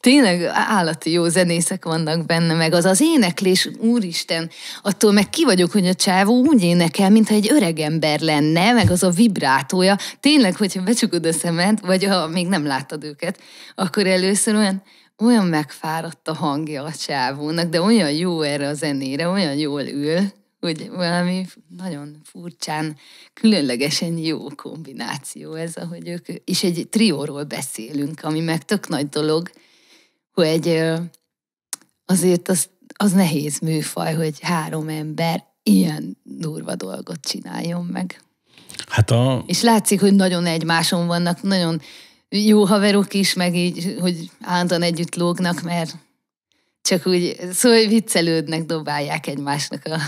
C: Tényleg állati jó zenészek vannak benne, meg az az éneklés, úristen, attól meg ki vagyok, hogy a csávó úgy énekel, mintha egy öreg ember lenne, meg az a vibrátója. Tényleg, hogyha becsukod a szemed, vagy ha még nem láttad őket, akkor először olyan, olyan megfáradt a hangja a csávónak, de olyan jó erre a zenére, olyan jól ül, hogy valami nagyon furcsán, különlegesen jó kombináció ez, ahogy ők, és egy trióról beszélünk, ami meg tök nagy dolog, hogy azért az, az nehéz műfaj, hogy három ember ilyen durva dolgot csináljon meg. Hát a... És látszik, hogy nagyon egymáson vannak, nagyon jó haverok is, meg így, hogy állandóan együtt lógnak, mert csak úgy, szóval viccelődnek, dobálják egymásnak a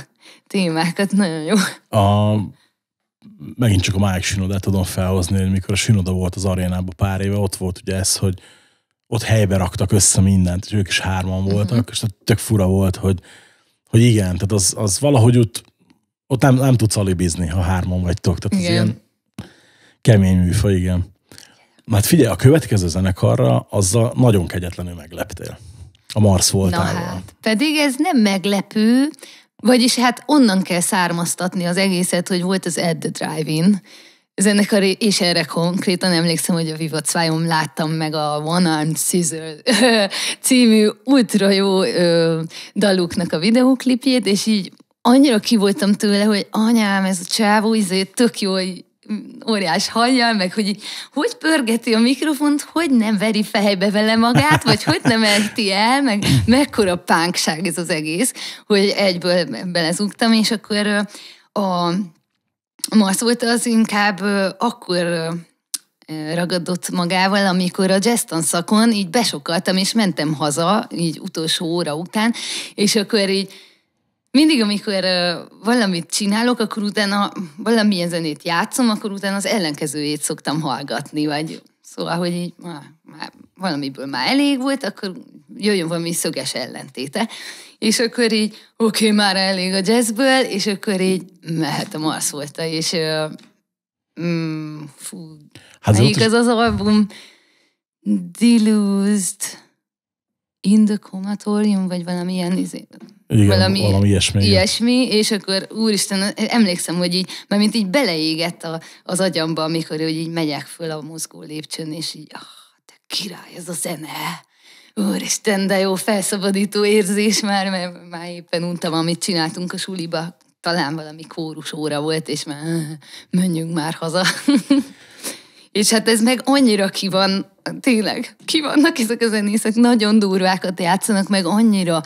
C: témákat, nagyon jó.
B: A, megint csak a Mike shinoda tudom felhozni, hogy mikor a Shinoda volt az arénában pár éve, ott volt ugye ez, hogy ott helybe raktak össze mindent, és ők is hárman mhm. voltak, uh-huh. és tök fura volt, hogy, hogy igen, tehát az, az valahogy ott, ott nem, nem tudsz alibizni, ha hárman vagytok. Tehát igen. az ilyen kemény műfaj, igen. Mert hát figyelj, a következő zenekarra azzal nagyon kegyetlenül megleptél. A Mars volt. Na hát,
C: pedig ez nem meglepő, vagyis hát onnan kell származtatni az egészet, hogy volt az Ed the Drive-In, zenekar, és erre konkrétan emlékszem, hogy a Viva Cvajom láttam meg a One Armed Scissor című ultra jó ö, daluknak a videóklipjét, és így annyira kivoltam tőle, hogy anyám, ez a csávó izé tök jó Mm, óriás hajjal, meg hogy hogy pörgeti a mikrofont, hogy nem veri fejbe vele magát, vagy hogy nem elti el, meg mekkora pánkság ez az egész, hogy egyből belezugtam, és akkor a Mars volt az inkább akkor ragadott magával, amikor a jazz szakon így besokaltam, és mentem haza, így utolsó óra után, és akkor így mindig, amikor valamit csinálok, akkor utána valamilyen zenét játszom, akkor utána az ellenkezőjét szoktam hallgatni, vagy szóval, hogy így ah, már valamiből már elég volt, akkor jöjjön valami szöges ellentéte. És akkor így, oké, okay, már elég a jazzből, és akkor így mehet a Mars volta, és mm, fú, hát melyik az az album? Deluzed comatorium, vagy ilyen, izé, igen, valami, valami ilyesmi. ilyesmi, és akkor úristen, emlékszem, hogy így, mert mint így beleégett a, az agyamba, amikor hogy így megyek föl a mozgó lépcsőn, és így, ah, te király ez a zene!
B: Úristen,
C: de jó felszabadító érzés már, mert már éppen untam, amit csináltunk a suliba. Talán valami kórus óra volt, és már menjünk már haza. És hát ez meg annyira ki van, tényleg, ki vannak ezek a zenészek, nagyon durvákat játszanak, meg annyira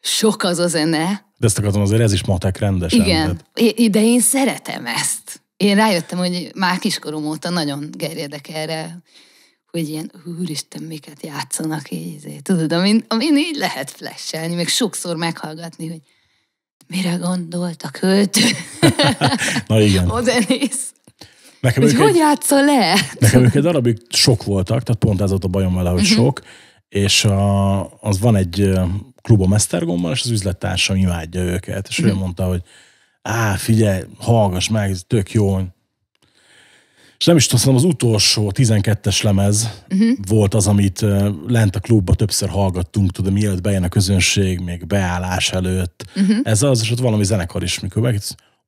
C: sok az a zene.
B: De ezt akartam azért, ez is matek rendesen. Igen,
C: de, de én szeretem ezt. Én rájöttem, hogy már kiskorom óta nagyon gerjedek erre, hogy ilyen, úristen, miket játszanak így, izé. tudod, amin, amin így lehet flashelni, meg sokszor meghallgatni, hogy mire gondolt a költő. Na igen. A zenész. Nekem hogy hogy egy, játssza le?
B: Nekem ők egy darabig sok voltak, tehát pont ez volt a bajom vele, hogy uh-huh. sok, és a, az van egy klubom Esztergomban, és az üzlettársam imádja őket, és uh-huh. ő mhm. mondta, hogy á, figyelj, hallgass meg, ez tök jó. És nem is tudom, az utolsó 12-es lemez uh-huh. volt az, amit lent a klubba többször hallgattunk, tudom, mielőtt bejön a közönség, még beállás előtt. Uh-huh. Ez az, és ott valami zenekar is, mikor meg,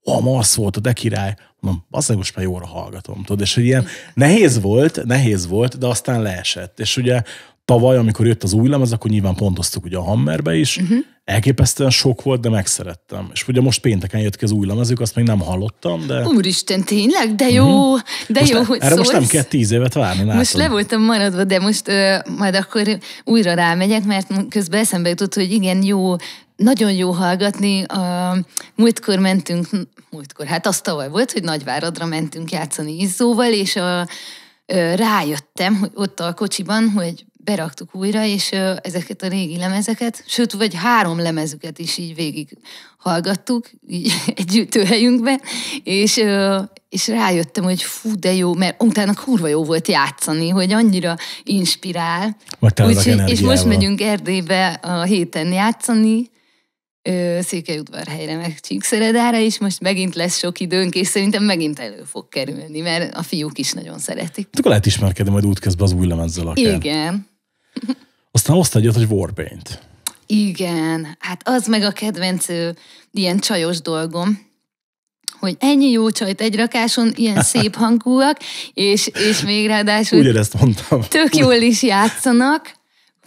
B: ó, Marsz az volt, de király. Mondom, az most már jóra hallgatom, tudod. És hogy ilyen nehéz volt, nehéz volt, de aztán leesett. És ugye tavaly, amikor jött az új lemez, akkor nyilván pontoztuk ugye a Hammerbe is, uh-huh. elképesztően sok volt, de megszerettem. És ugye most pénteken jött ki az új lemezük, azt még nem hallottam, de...
C: Úristen, tényleg? De jó, uh-huh. de most jó, e- hogy Erre szólsz. most nem kell
B: tíz évet várni, látom. Most le
C: voltam maradva, de most ö, majd akkor újra rámegyek, mert közben eszembe jutott, hogy igen, jó nagyon jó hallgatni. A, múltkor mentünk, múltkor, hát az tavaly volt, hogy Nagyváradra mentünk játszani Izzóval, és a, rájöttem, hogy ott a kocsiban, hogy beraktuk újra, és ezeket a régi lemezeket, sőt, vagy három lemezüket is így végig hallgattuk így egy gyűjtőhelyünkben, és, és rájöttem, hogy fú, de jó, mert utána kurva jó volt játszani, hogy annyira inspirál. Úgy, és most megyünk Erdélybe a héten játszani, Székelyudvarhelyre, meg Csíkszeredára is most megint lesz sok időnk, és szerintem megint elő fog kerülni, mert a fiúk is nagyon szeretik. Hát
B: akkor lehet ismerkedni majd útközben az új lemezzel akár. Igen. Aztán azt egyet, hogy warpaint?
C: Igen, hát az meg a kedvenc ilyen csajos dolgom, hogy ennyi jó csajt egy rakáson, ilyen szép hangúak, és, és még ráadásul
B: ezt mondtam. tök
C: jól is játszanak.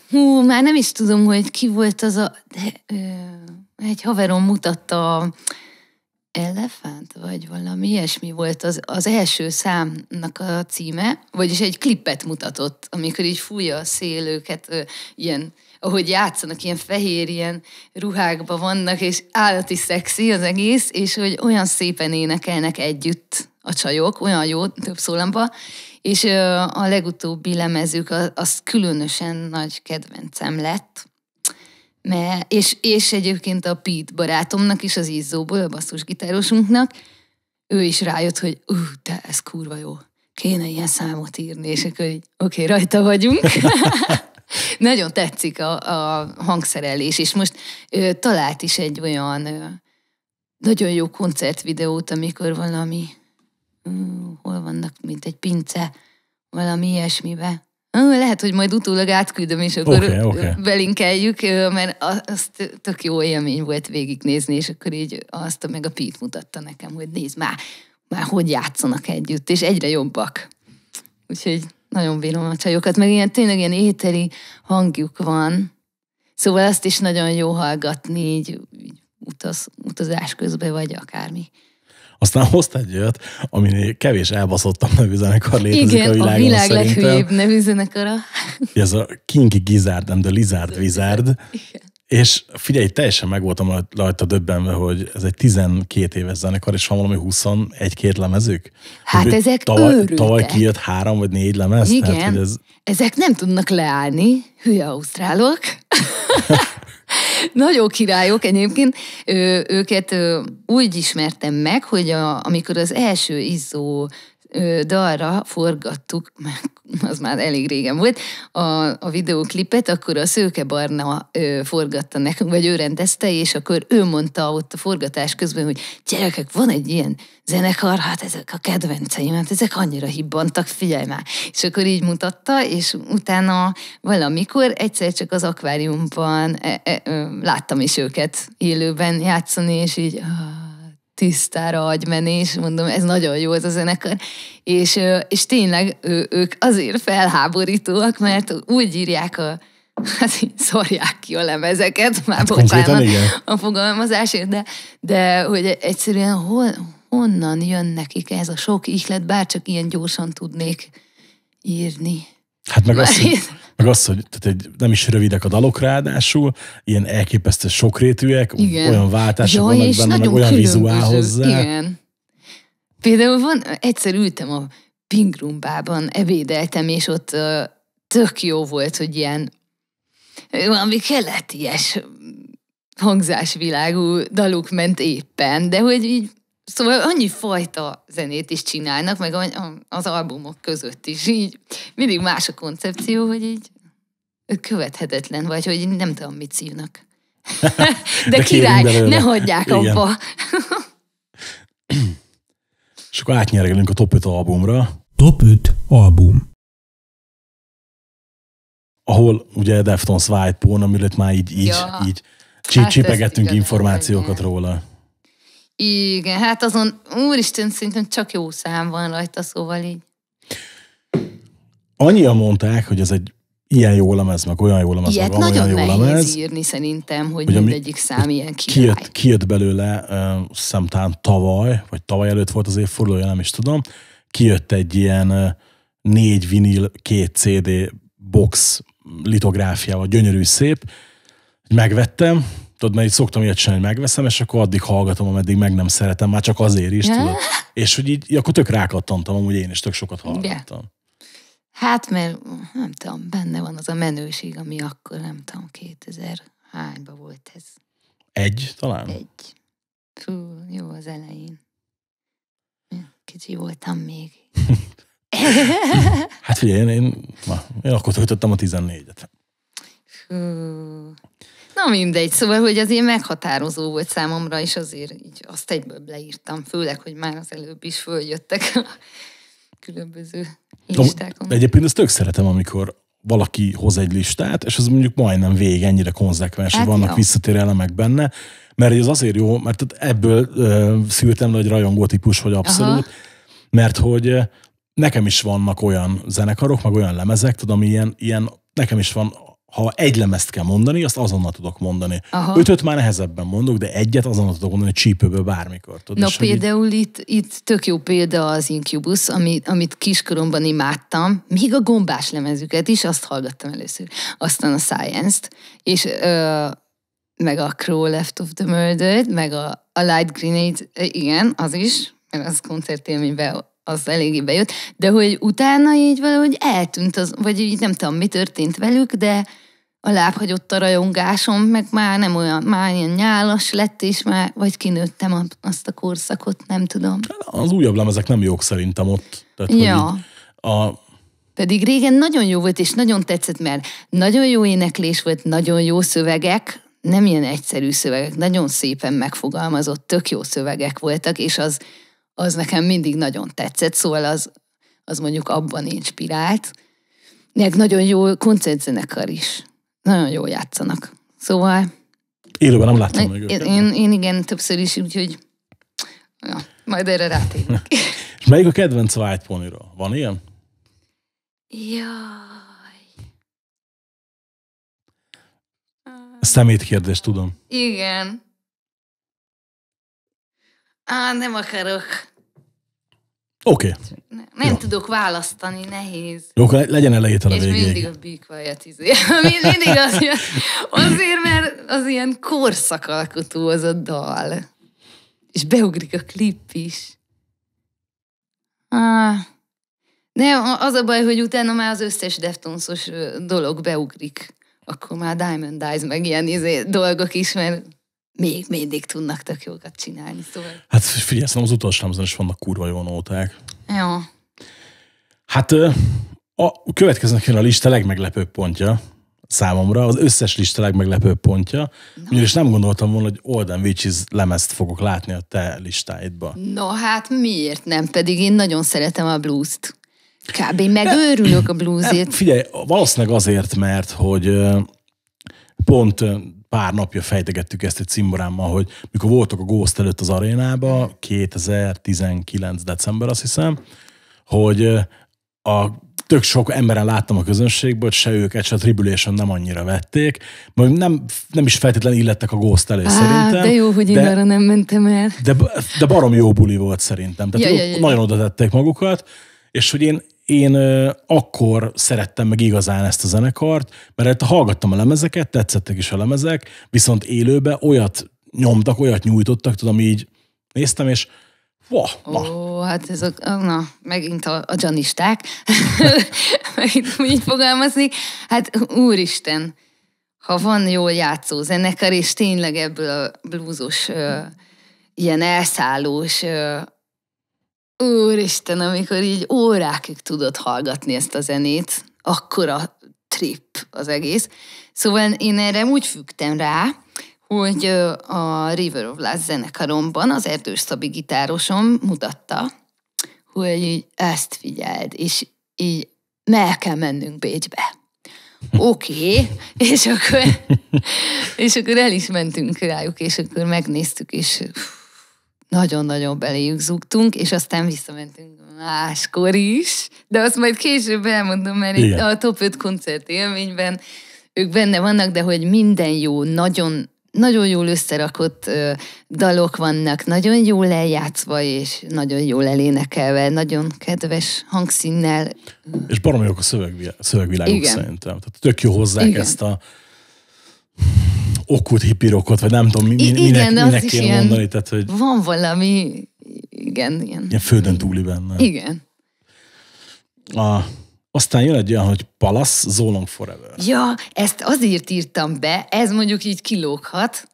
C: Hú, már nem is tudom, hogy ki volt az a... De, ö, egy haverom mutatta Elefánt, vagy valami ilyesmi volt az, az első számnak a címe, vagyis egy klippet mutatott, amikor így fújja a ö, ilyen, ahogy játszanak, ilyen fehér, ilyen ruhákba vannak, és állati szexi az egész, és hogy olyan szépen énekelnek együtt a csajok, olyan jó, több szólamba, és a legutóbbi lemezük az, az különösen nagy kedvencem lett, ne, és, és egyébként a Pete barátomnak is, az izzóból, a basszusgitárosunknak, ő is rájött, hogy ú, de ez kurva jó, kéne ilyen számot írni, és akkor oké, okay, rajta vagyunk. Nagyon tetszik a, a hangszerelés, és most ő, talált is egy olyan ő, nagyon jó koncertvideót, amikor valami, ú, hol vannak, mint egy pince, valami ilyesmibe lehet, hogy majd utólag átküldöm, és akkor okay, okay. belinkeljük, mert az tök jó élmény volt végignézni, és akkor így azt meg a Pete mutatta nekem, hogy nézd már, már hogy játszanak együtt, és egyre jobbak. Úgyhogy nagyon bírom a csajokat, meg ilyen, tényleg ilyen ételi hangjuk van. Szóval azt is nagyon jó hallgatni, így, így utaz, utazás közben, vagy akármi.
B: Aztán hozt egy olyat, aminél kevés elbaszottam nevű zenekar létezik Igen, a világon. a világ szerintem. leghülyébb
C: nevű zenekara.
B: Ez a Kinky Gizard, nem de Lizard Wizard. Igen. És figyelj, teljesen meg voltam rajta döbbenve, hogy ez egy 12 éves zenekar, és van valami 21-két lemezük.
C: Hát hogy ezek tavaly, őrültek. Tavaly kijött
B: három vagy négy lemez. Igen, tehát, hogy ez...
C: ezek nem tudnak leállni, hülye ausztrálok. Nagyon királyok egyébként. Ő, őket úgy ismertem meg, hogy a, amikor az első izzó dalra forgattuk, az már elég régen volt, a, a videóklipet, akkor a Szőke Barna ö, forgatta nekünk, vagy ő rendezte, és akkor ő mondta ott a forgatás közben, hogy gyerekek, van egy ilyen zenekar, hát ezek a kedvenceim, hát ezek annyira hibbantak, figyelj már. És akkor így mutatta, és utána valamikor egyszer csak az akváriumban e, e, láttam is őket élőben játszani, és így... Ah, tisztára agymenés, mondom, ez nagyon jó ez a zenekar, és, és tényleg ő, ők azért felháborítóak, mert úgy írják a hát így szorják ki a lemezeket, már hát bocsánat a fogalmazásért, de, de hogy egyszerűen hol, honnan jön nekik ez a sok ihlet, bár csak ilyen gyorsan tudnék írni.
B: Hát meg azt, meg az, hogy tehát egy, nem is rövidek a dalok ráadásul, ilyen elképesztő sokrétűek, igen. olyan váltások Jaj, vannak benne, meg olyan vizuál hozzá. Igen.
C: Például van, egyszer ültem a Pingrumbában, ebédeltem, és ott uh, tök jó volt, hogy ilyen valami keleties hangzásvilágú daluk ment éppen, de hogy így Szóval annyi fajta zenét is csinálnak, meg az albumok között is így mindig más a koncepció, hogy így követhetetlen vagy, hogy nem tudom, mit szívnak.
B: De, De király, ne hagyják Igen. abba. És akkor átnyergelünk a top 5 albumra.
A: Top 5 album.
B: Ahol ugye Deftones White Pawn, amiről már így, így, ja. így hát csipegettünk információkat róla.
C: Igen, hát azon, úristen, szerintem csak jó szám van rajta, szóval így.
B: Annyian mondták, hogy ez egy ilyen jó lemez, meg olyan jó lemez, Ilyet meg olyan jó lemez. nehéz
C: írni szerintem, hogy, hogy mindegyik szám ilyen király.
B: Kijött, kijött belőle, uh, szemtán tavaly, vagy tavaly előtt volt az évfordulója, nem is tudom, kijött egy ilyen uh, négy vinil, két CD box litográfiával, gyönyörű szép, megvettem, tudod, mert így szoktam ilyet csinálni, megveszem, és akkor addig hallgatom, ameddig meg nem szeretem, már csak azért is, tudod. És hogy így, akkor tök rákattantam, amúgy én is tök sokat hallgattam.
C: Hát, mert nem tudom, benne van az a menőség, ami akkor, nem tudom, 2000 hányba volt ez?
B: Egy talán? Egy.
C: Fú, jó az elején. Kicsi voltam még.
B: hát figyelj, én, én, ma, én akkor töltöttem a 14-et.
C: Fú. Na mindegy, szóval, hogy azért meghatározó volt számomra, és azért így azt egyből leírtam, főleg, hogy már az előbb is följöttek a különböző listákon.
B: Egyébként ezt tök szeretem, amikor valaki hoz egy listát, és az mondjuk majdnem végig ennyire konzekvens, hát vannak visszatérő elemek benne, mert ez azért jó, mert ebből szűrtem le, hogy rajongó típus, hogy abszolút, Aha. mert hogy nekem is vannak olyan zenekarok, meg olyan lemezek, tudom, ilyen, ilyen nekem is van ha egy lemezt kell mondani, azt azonnal tudok mondani. Aha. Ötöt már nehezebben mondok, de egyet azonnal tudok mondani csípőből bármikor. Tud, Na például
C: így... itt, itt tök jó példa az Incubus, amit, amit kiskoromban imádtam, még a gombás lemezüket is, azt hallgattam először. Aztán a Science-t, és ö, meg a Crow Left of the Murder, meg a, a Light Grenade, igen, az is, mert az koncertélményben az eléggé bejött, de hogy utána így valahogy eltűnt, az, vagy így nem tudom, mi történt velük, de a lábhagyott a rajongásom, meg már nem olyan, már ilyen nyálas lett, és már vagy kinőttem azt a korszakot, nem tudom.
B: Az újabb lemezek nem jók szerintem ott. Tehát, ja. A,
C: pedig régen nagyon jó volt, és nagyon tetszett, mert nagyon jó éneklés volt, nagyon jó szövegek, nem ilyen egyszerű szövegek, nagyon szépen megfogalmazott, tök jó szövegek voltak, és az, az nekem mindig nagyon tetszett, szóval az, az mondjuk abban inspirált. Meg nagyon jó koncertzenekar is nagyon jól játszanak. Szóval...
B: Élőben nem láttam meg őket.
C: Én, én igen, többször is, úgyhogy ja, majd erre rátérünk.
B: És melyik a kedvenc White pony -ra? Van ilyen?
C: Jaj.
B: A szemét kérdés, tudom.
C: Igen. Á, nem akarok. Oké. Okay. Nem, Jó. tudok választani, nehéz.
B: Jó, akkor legyen elejétől a végéig. És mindig
C: a bűkvajat izé. mindig az jön. Azért, mert az ilyen korszakalkotó az a dal. És beugrik a klip is. Ah. De az a baj, hogy utána már az összes Deftonsos dolog beugrik. Akkor már Diamond Eyes, meg ilyen izé, dolgok is, mert még mindig tudnak tök jókat csinálni. Szóval.
B: Hát figyelj, az utolsó lemezben is vannak kurva jó nóták. Jó. Hát a következnek jön a lista legmeglepőbb pontja számomra, az összes lista legmeglepőbb pontja, no. ugyanis nem gondoltam volna, hogy Olden Witches lemezt fogok látni a te listáidba.
C: No hát miért nem, pedig én nagyon szeretem a blues-t. Kb. megőrülök a bluesért.
B: Figyelj, valószínűleg azért, mert hogy pont pár napja fejtegettük ezt egy cimborámmal, hogy mikor voltok a Ghost előtt az arénába, 2019 december azt hiszem, hogy eh, a tök sok emberen láttam a közönségből, se őket, se a Tribulation nem annyira vették. Majd nem, nem is feltétlenül illettek a Ghost elő Á, szerintem. De jó, hogy de, én arra
C: nem mentem el.
B: De, de barom jó buli volt szerintem. Tehát ja, ja, ja. nagyon oda tették magukat. És hogy én, én akkor szerettem meg igazán ezt a zenekart, mert hát hallgattam a lemezeket, tetszettek is a lemezek, viszont élőbe olyat nyomtak, olyat nyújtottak, tudom, így néztem, és
C: Wow, na. Ó, hát ez a, na, megint a, a gyanisták, megint így fogalmazni. Hát úristen, ha van jól játszó zenekar, és tényleg ebből a blúzos, ö, ilyen elszállós, ö, Úristen, amikor így órákig tudod hallgatni ezt a zenét, akkor a trip az egész. Szóval én erre úgy fügtem rá, hogy a River of Last zenekaromban az Erdős Szabi gitárosom mutatta, hogy így ezt figyeld, és így meg kell mennünk Bécsbe. Oké, okay. és akkor, és akkor el is mentünk rájuk, és akkor megnéztük, és nagyon-nagyon beléjük zúgtunk, és aztán visszamentünk máskor is, de azt majd később elmondom, mert Igen. itt a top 5 koncert élményben ők benne vannak, de hogy minden jó, nagyon, nagyon jól összerakott ö, dalok vannak, nagyon jól eljátszva, és nagyon jól elénekelve, nagyon kedves hangszínnel.
B: És baromi jók a szövegvilág, szövegvilágok Igen. szerintem. Tehát tök jó hozzák Igen. ezt a Okut hipirokot, vagy nem tudom, mi, mi, igen, minek, az minek kéne ilyen, mondani. Tehát, hogy
C: van valami, igen, igen.
B: Ilyen földön túli benne. Igen. A, aztán jön egy olyan, hogy palasz Zolong Forever.
C: Ja, ezt azért írtam be, ez mondjuk így kilóghat,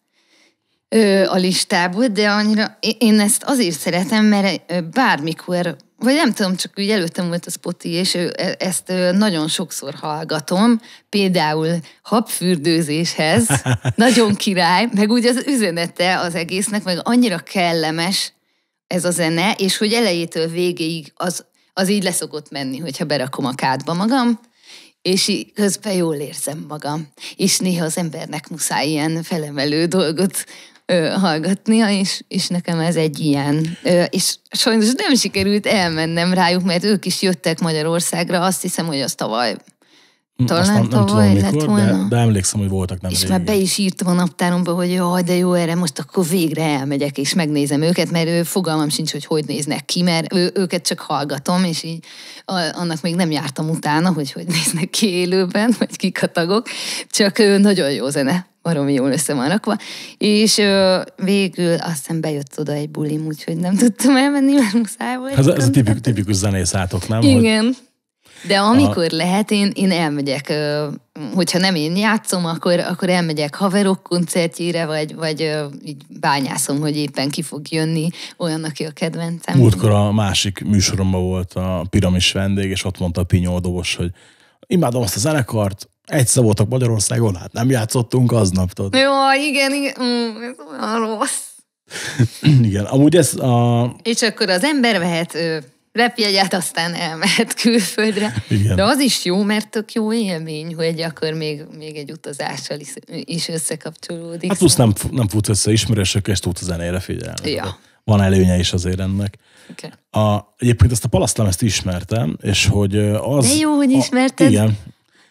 C: a listából, de annyira én ezt azért szeretem, mert bármikor, vagy nem tudom, csak úgy előttem volt a spoti és e-, ezt nagyon sokszor hallgatom, például habfürdőzéshez, nagyon király, meg úgy az üzenete az egésznek, meg annyira kellemes ez a zene, és hogy elejétől végéig az, az így leszokott menni, hogyha berakom a kádba magam, és közben jól érzem magam. És néha az embernek muszáj ilyen felemelő dolgot ö, hallgatnia, és, és nekem ez egy ilyen. Ö, és sajnos nem sikerült elmennem rájuk, mert ők is jöttek Magyarországra, azt hiszem, hogy az tavaly
B: talán hm, Aztán nem tudom mikor, lett volna. De, de emlékszem, hogy voltak nem És régen. már be
C: is írtam a naptáromba, hogy jaj, de jó, erre most akkor végre elmegyek, és megnézem őket, mert ő, fogalmam sincs, hogy hogy néznek ki, mert ő, őket csak hallgatom, és így annak még nem jártam utána, hogy hogy néznek ki élőben, vagy kik a tagok, csak ő nagyon jó zene baromi jól össze van rakva, és ö, végül azt hiszem bejött oda egy bulim, úgyhogy nem tudtam elmenni, mert muszáj volt.
B: Hát ez, ez a tipikus, tipikus zenész nem? Igen.
C: Hogy de amikor a... lehet, én, én elmegyek, hogyha nem én játszom, akkor, akkor elmegyek haverok koncertjére, vagy, vagy így bányászom, hogy éppen ki fog jönni olyan, aki a kedvencem. Múltkor
B: a másik műsoromban volt a piramis vendég, és ott mondta a Pinyó Dobos, hogy imádom azt a zenekart, egyszer voltak Magyarországon, hát nem játszottunk aznap. Tudod.
C: Jó, igen, igen. Mm, ez olyan rossz.
B: igen, amúgy ez a...
C: És akkor az ember vehet repjegyet, aztán elmehet külföldre. Igen. De az is jó, mert tök jó élmény, hogy akkor még, még egy utazással is, is összekapcsolódik. Hát plusz
B: nem, nem futsz össze ismerősökkel, és az zenére figyelni. Ja. Van előnye is azért ennek. Okay. A, egyébként ezt a ezt ismertem, és hogy az... De jó, hogy
C: ismerted. A, igen.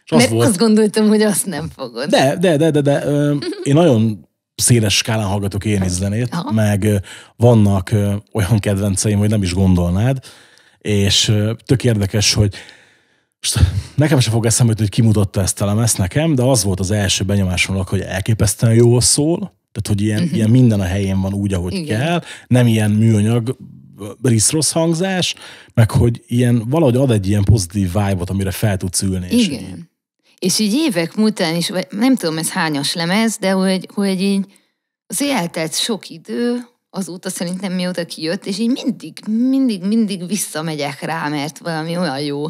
C: És az Mert volt, azt gondoltam, hogy azt nem fogod.
B: De, de, de, de, de ö, én nagyon széles skálán hallgatok én is zenét, Aha. meg vannak olyan kedvenceim, hogy nem is gondolnád, és tök érdekes, hogy most nekem sem fog eszembe hogy kimutatta ezt a lemezt nekem, de az volt az első benyomásomnak, hogy elképesztően jól szól, tehát hogy ilyen, uh-huh. ilyen minden a helyén van úgy, ahogy Igen. kell, nem ilyen műanyag risz-rossz hangzás, meg hogy ilyen, valahogy ad egy ilyen pozitív vibe amire fel tudsz ülni. Igen.
C: És, és így évek után is, vagy nem tudom ez hányas lemez, de hogy, hogy így azért eltelt sok idő, azóta szerintem mióta kijött, és így mindig, mindig, mindig visszamegyek rá, mert valami olyan jó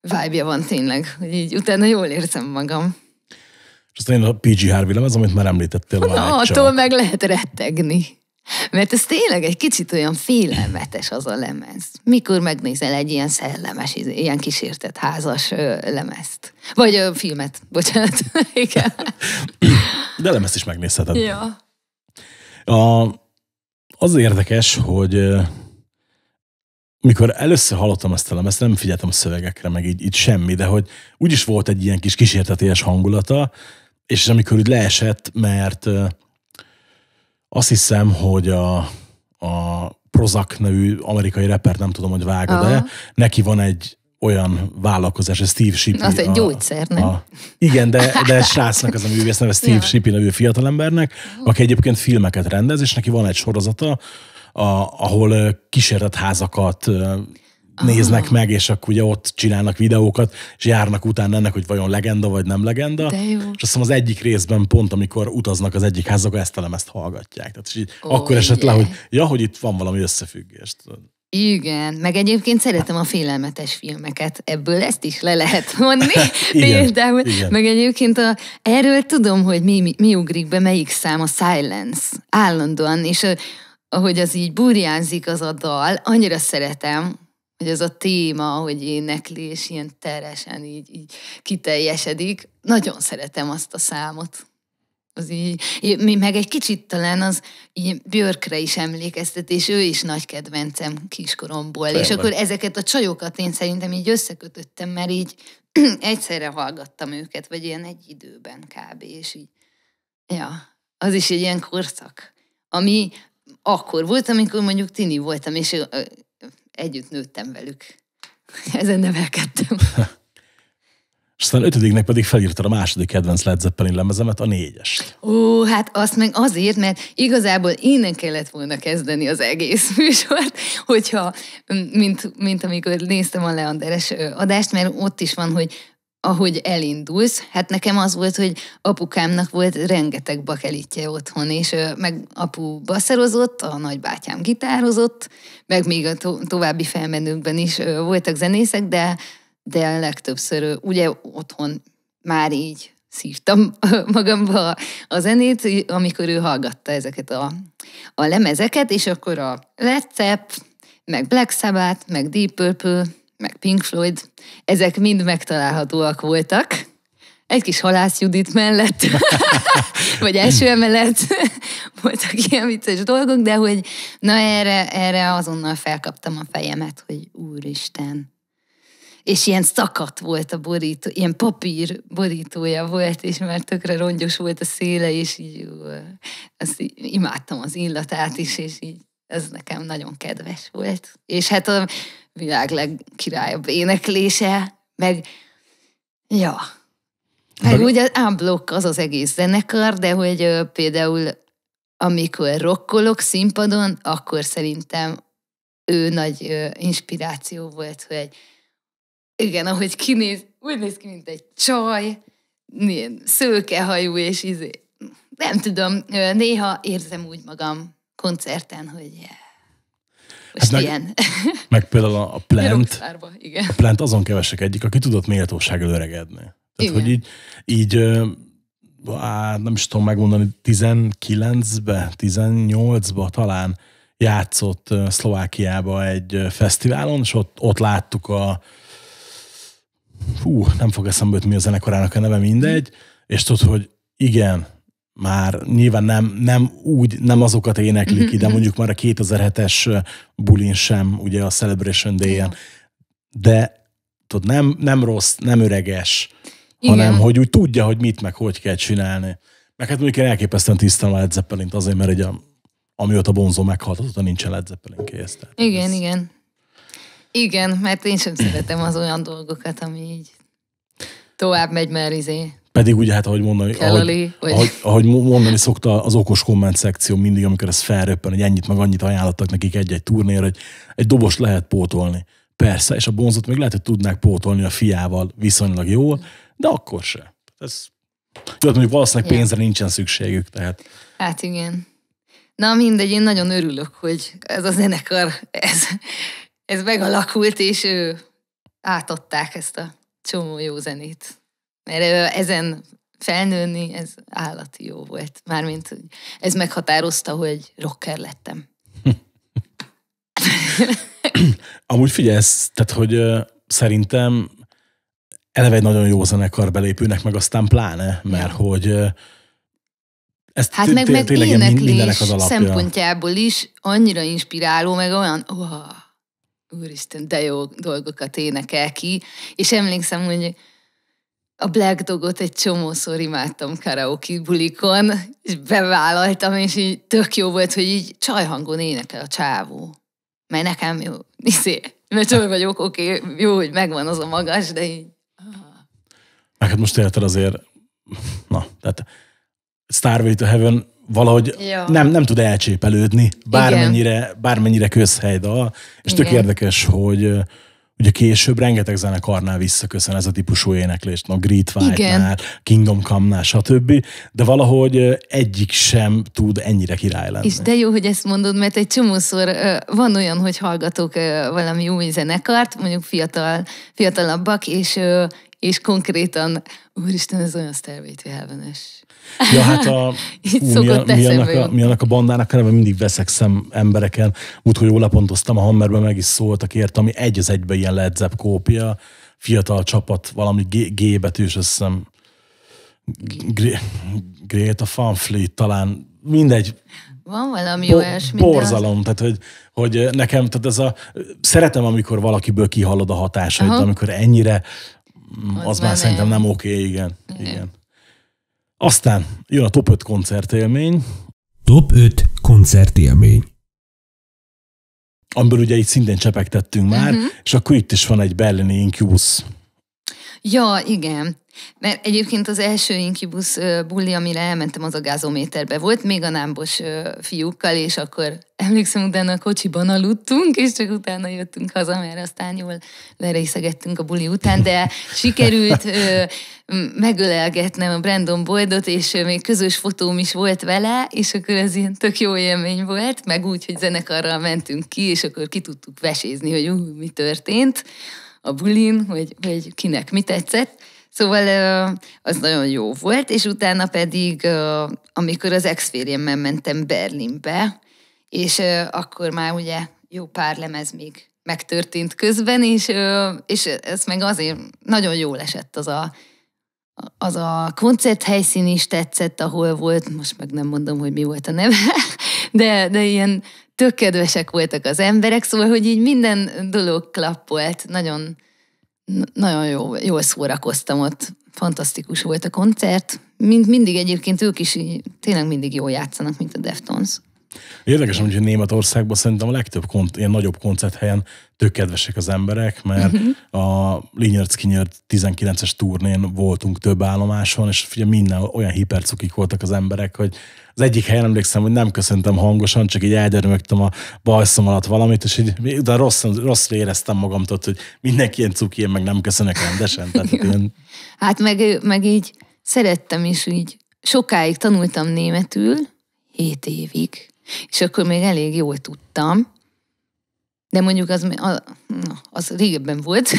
C: vibe van tényleg, hogy így utána jól érzem magam.
B: És aztán a PG Harvey lemez, amit már említettél. Na, no, attól
C: meg lehet rettegni. Mert ez tényleg egy kicsit olyan félelmetes az a lemez. Mikor megnézel egy ilyen szellemes, izé, ilyen kísértett házas lemezt. Vagy a filmet, bocsánat. Igen.
B: De lemezt is megnézheted. Ja. A az érdekes, hogy mikor először hallottam ezt a lemezt, nem figyeltem a szövegekre, meg így, így semmi, de hogy úgyis volt egy ilyen kis kísérteties hangulata, és amikor úgy leesett, mert azt hiszem, hogy a, a Prozac nevű amerikai repert, nem tudom, hogy vágod-e, neki van egy olyan vállalkozás, ez Steve Shippy. Az egy a,
C: gyógyszer, nem? A,
B: igen, de, de srácnak az a művész neve, Steve ja. Shippy nevű fiatalembernek, aki egyébként filmeket rendez, és neki van egy sorozata, a, ahol kísérletházakat néznek Aha. meg, és akkor ugye ott csinálnak videókat, és járnak utána ennek, hogy vajon legenda vagy nem legenda. De jó. És azt hiszem az egyik részben pont, amikor utaznak az egyik házakba, ezt a lemezt hallgatják. Tehát, és így, oh, akkor esett yeah. le, hogy ja, hogy itt van valami összefüggés.
C: Igen, meg egyébként szeretem a félelmetes filmeket, ebből ezt is le lehet vonni. igen, például, igen. meg egyébként a, erről tudom, hogy mi, mi, mi ugrik be, melyik szám a Silence, állandóan, és a, ahogy az így burjánzik az a dal, annyira szeretem, hogy az a téma, hogy énekli, és ilyen teresen így, így kiteljesedik. Nagyon szeretem azt a számot az így, mi meg egy kicsit talán az így Björkre is emlékeztet, és ő is nagy kedvencem kiskoromból. Fajban. És akkor ezeket a csajokat én szerintem így összekötöttem, mert így egyszerre hallgattam őket, vagy ilyen egy időben kb. És így, ja, az is egy ilyen korszak, ami akkor volt, amikor mondjuk tini voltam, és együtt nőttem velük. Ezen nevelkedtem.
B: és aztán ötödiknek pedig felírta a második kedvenc Led Zeppelin lemezemet, a négyes.
C: Ó, hát azt meg azért, mert igazából innen kellett volna kezdeni az egész műsort, hogyha, mint, mint amikor néztem a Leanderes adást, mert ott is van, hogy ahogy elindulsz, hát nekem az volt, hogy apukámnak volt rengeteg bakelitje otthon, és meg apu baszerozott, a nagybátyám gitározott, meg még a to- további felmenőkben is voltak zenészek, de de a legtöbbször ugye otthon már így szívtam magamba a zenét, amikor ő hallgatta ezeket a, a lemezeket, és akkor a Led Zepp, meg Black Sabbath, meg Deep Purple, meg Pink Floyd, ezek mind megtalálhatóak voltak. Egy kis halász Judit mellett, vagy első emelet, voltak ilyen vicces dolgok, de hogy na erre, erre azonnal felkaptam a fejemet, hogy úristen, és ilyen szakadt volt a borító, ilyen papír borítója volt, és már tökre rongyos volt a széle, és így, azt így imádtam az illatát is, és így ez nekem nagyon kedves volt. És hát a világ legkirályabb éneklése, meg ja, meg úgy az Unblock az az egész zenekar, de hogy ö, például amikor rokkolok színpadon, akkor szerintem ő nagy ö, inspiráció volt, hogy igen, ahogy kinéz, úgy néz ki, mint egy csaj, ilyen szőkehajú, és izé. Nem tudom, néha érzem úgy magam koncerten, hogy eh,
B: most hát meg, ilyen. meg például a, a Plant, igen. a Plant azon kevesek egyik, aki tudott méltósággal öregedni. Tehát, igen. hogy így, így á, hát nem is tudom megmondani, 19-be, 18-ba talán játszott Szlovákiába egy fesztiválon, és ott, ott láttuk a, hú, nem fog eszembe jutni a zenekarának a neve, mindegy, és tudod, hogy igen, már nyilván nem, nem úgy, nem azokat éneklik ki, de mhm, mhm. mondjuk már a 2007-es bulin sem, ugye a Celebration Day-en, de tudod, nem, nem rossz, nem öreges, igen. hanem hogy úgy tudja, hogy mit meg hogy kell csinálni. Meg hát mondjuk én elképesztően tisztelem a Led Zeppelin-t azért, mert ugye amióta Bonzo meghalt, azóta nincsen Led Zeppelin kész.
C: Igen, ez... igen. Igen, mert én sem szeretem az olyan dolgokat, ami így tovább megy, mert izé
B: pedig ugye hát, ahogy mondani, Kellali, ahogy, vagy... ahogy, ahogy, mondani szokta az okos komment szekció mindig, amikor ez felröppen, hogy ennyit meg annyit ajánlottak nekik egy-egy turnéra, hogy egy dobos lehet pótolni. Persze, és a bonzot még lehet, hogy tudnák pótolni a fiával viszonylag jól, de akkor se. Ez, tudod, mondjuk valószínűleg pénzre nincsen szükségük, tehát.
C: Hát igen. Na mindegy, én nagyon örülök, hogy ez a zenekar, ez ez megalakult, és ő átadták ezt a csomó jó zenét. Mert ezen felnőni, ez állati jó volt. Mármint ez meghatározta, hogy rocker lettem.
B: Amúgy figyelsz, tehát hogy szerintem eleve egy nagyon jó zenekar belépőnek, meg aztán pláne, mert hogy ez hát meg, meg éneklés szempontjából
C: is annyira inspiráló, meg olyan, oh, úristen, de jó dolgokat énekel ki, és emlékszem, hogy a Black Dogot egy csomószor imádtam karaoke bulikon, és bevállaltam, és így tök jó volt, hogy így csajhangon énekel a csávó. Mert nekem jó, iszé, mert csaj vagyok, oké, okay, jó, hogy megvan az a magas, de így...
B: Meg hát most érted azért, na, tehát Starway to Heaven valahogy ja. nem, nem tud elcsépelődni, bármennyire, bármennyire bármennyire dal. és Igen. tök érdekes, hogy ugye később rengeteg zenekarnál visszaköszön ez a típusú éneklés, no, Great White-nál, Kingdom Come-nál, stb., de valahogy egyik sem tud ennyire király lenni. És de
C: jó, hogy ezt mondod, mert egy csomószor van olyan, hogy hallgatok valami új zenekart, mondjuk fiatal, fiatalabbak, és, és konkrétan, úristen, ez olyan Stairway to heaven
B: Ja, hát a, ú, mi, a, mi, annak a, mi annak a bandának a mindig veszekszem embereken. Úgyhogy jól lapontoztam a Hammerben, meg is szóltak ért, ami egy az egyben ilyen Led kópia, fiatal csapat, valami G, G betűs, azt hiszem, Greta Van Fleet, talán, mindegy,
C: van valami Bo- olyasmi. Borzalom,
B: tehát hogy, hogy nekem, tehát ez a, szeretem, amikor valakiből kihallod a hatásait, amikor ennyire, mm, az, az már, már szerintem nem oké, okay, igen. igen. igen. Aztán jön a top 5 koncertélmény. Top 5 koncertélmény. Amiből ugye itt szintén csepegtettünk már, uh-huh. és akkor itt is van egy berlini Incubus
C: Ja, igen. Mert egyébként az első inkibusz buli, amire elmentem, az a gázométerbe volt, még a námbos fiúkkal, és akkor emlékszem, utána a kocsiban aludtunk, és csak utána jöttünk haza, mert aztán jól lerészegettünk a buli után, de sikerült megölelgetnem a Brandon Boydot, és még közös fotóm is volt vele, és akkor ez ilyen tök jó élmény volt, meg úgy, hogy zenekarral mentünk ki, és akkor ki tudtuk vesézni, hogy uh, mi történt a bulin, hogy, hogy kinek mi tetszett. Szóval az nagyon jó volt, és utána pedig, amikor az exférjemmel mentem Berlinbe, és akkor már ugye jó pár lemez még megtörtént közben, és, és ez meg azért nagyon jól esett az a, az a koncerthelyszín is tetszett, ahol volt, most meg nem mondom, hogy mi volt a neve, de, de ilyen tök kedvesek voltak az emberek, szóval, hogy így minden dolog klappolt, nagyon, nagyon jó, jól szórakoztam ott, fantasztikus volt a koncert, mint mindig egyébként ők is így, tényleg mindig jól játszanak, mint a Deftones.
B: Érdekes, hogy Németországban szerintem a legtöbb kont, ilyen nagyobb koncerthelyen tök kedvesek az emberek, mert uh-huh. a Linyert Skinner 19-es turnén voltunk több állomáson, és figyelj, minden olyan hipercukik voltak az emberek, hogy az egyik helyen emlékszem, hogy nem köszöntem hangosan, csak így eldermögtem a bajszom alatt valamit, és így de rossz, rosszra éreztem magam, tudod, hogy mindenki ilyen cuki, én meg nem köszönök rendesen. Tehát én...
C: Hát meg, meg így szerettem is így. Sokáig tanultam németül, hét évig. És akkor még elég jól tudtam, de mondjuk az, az régebben volt,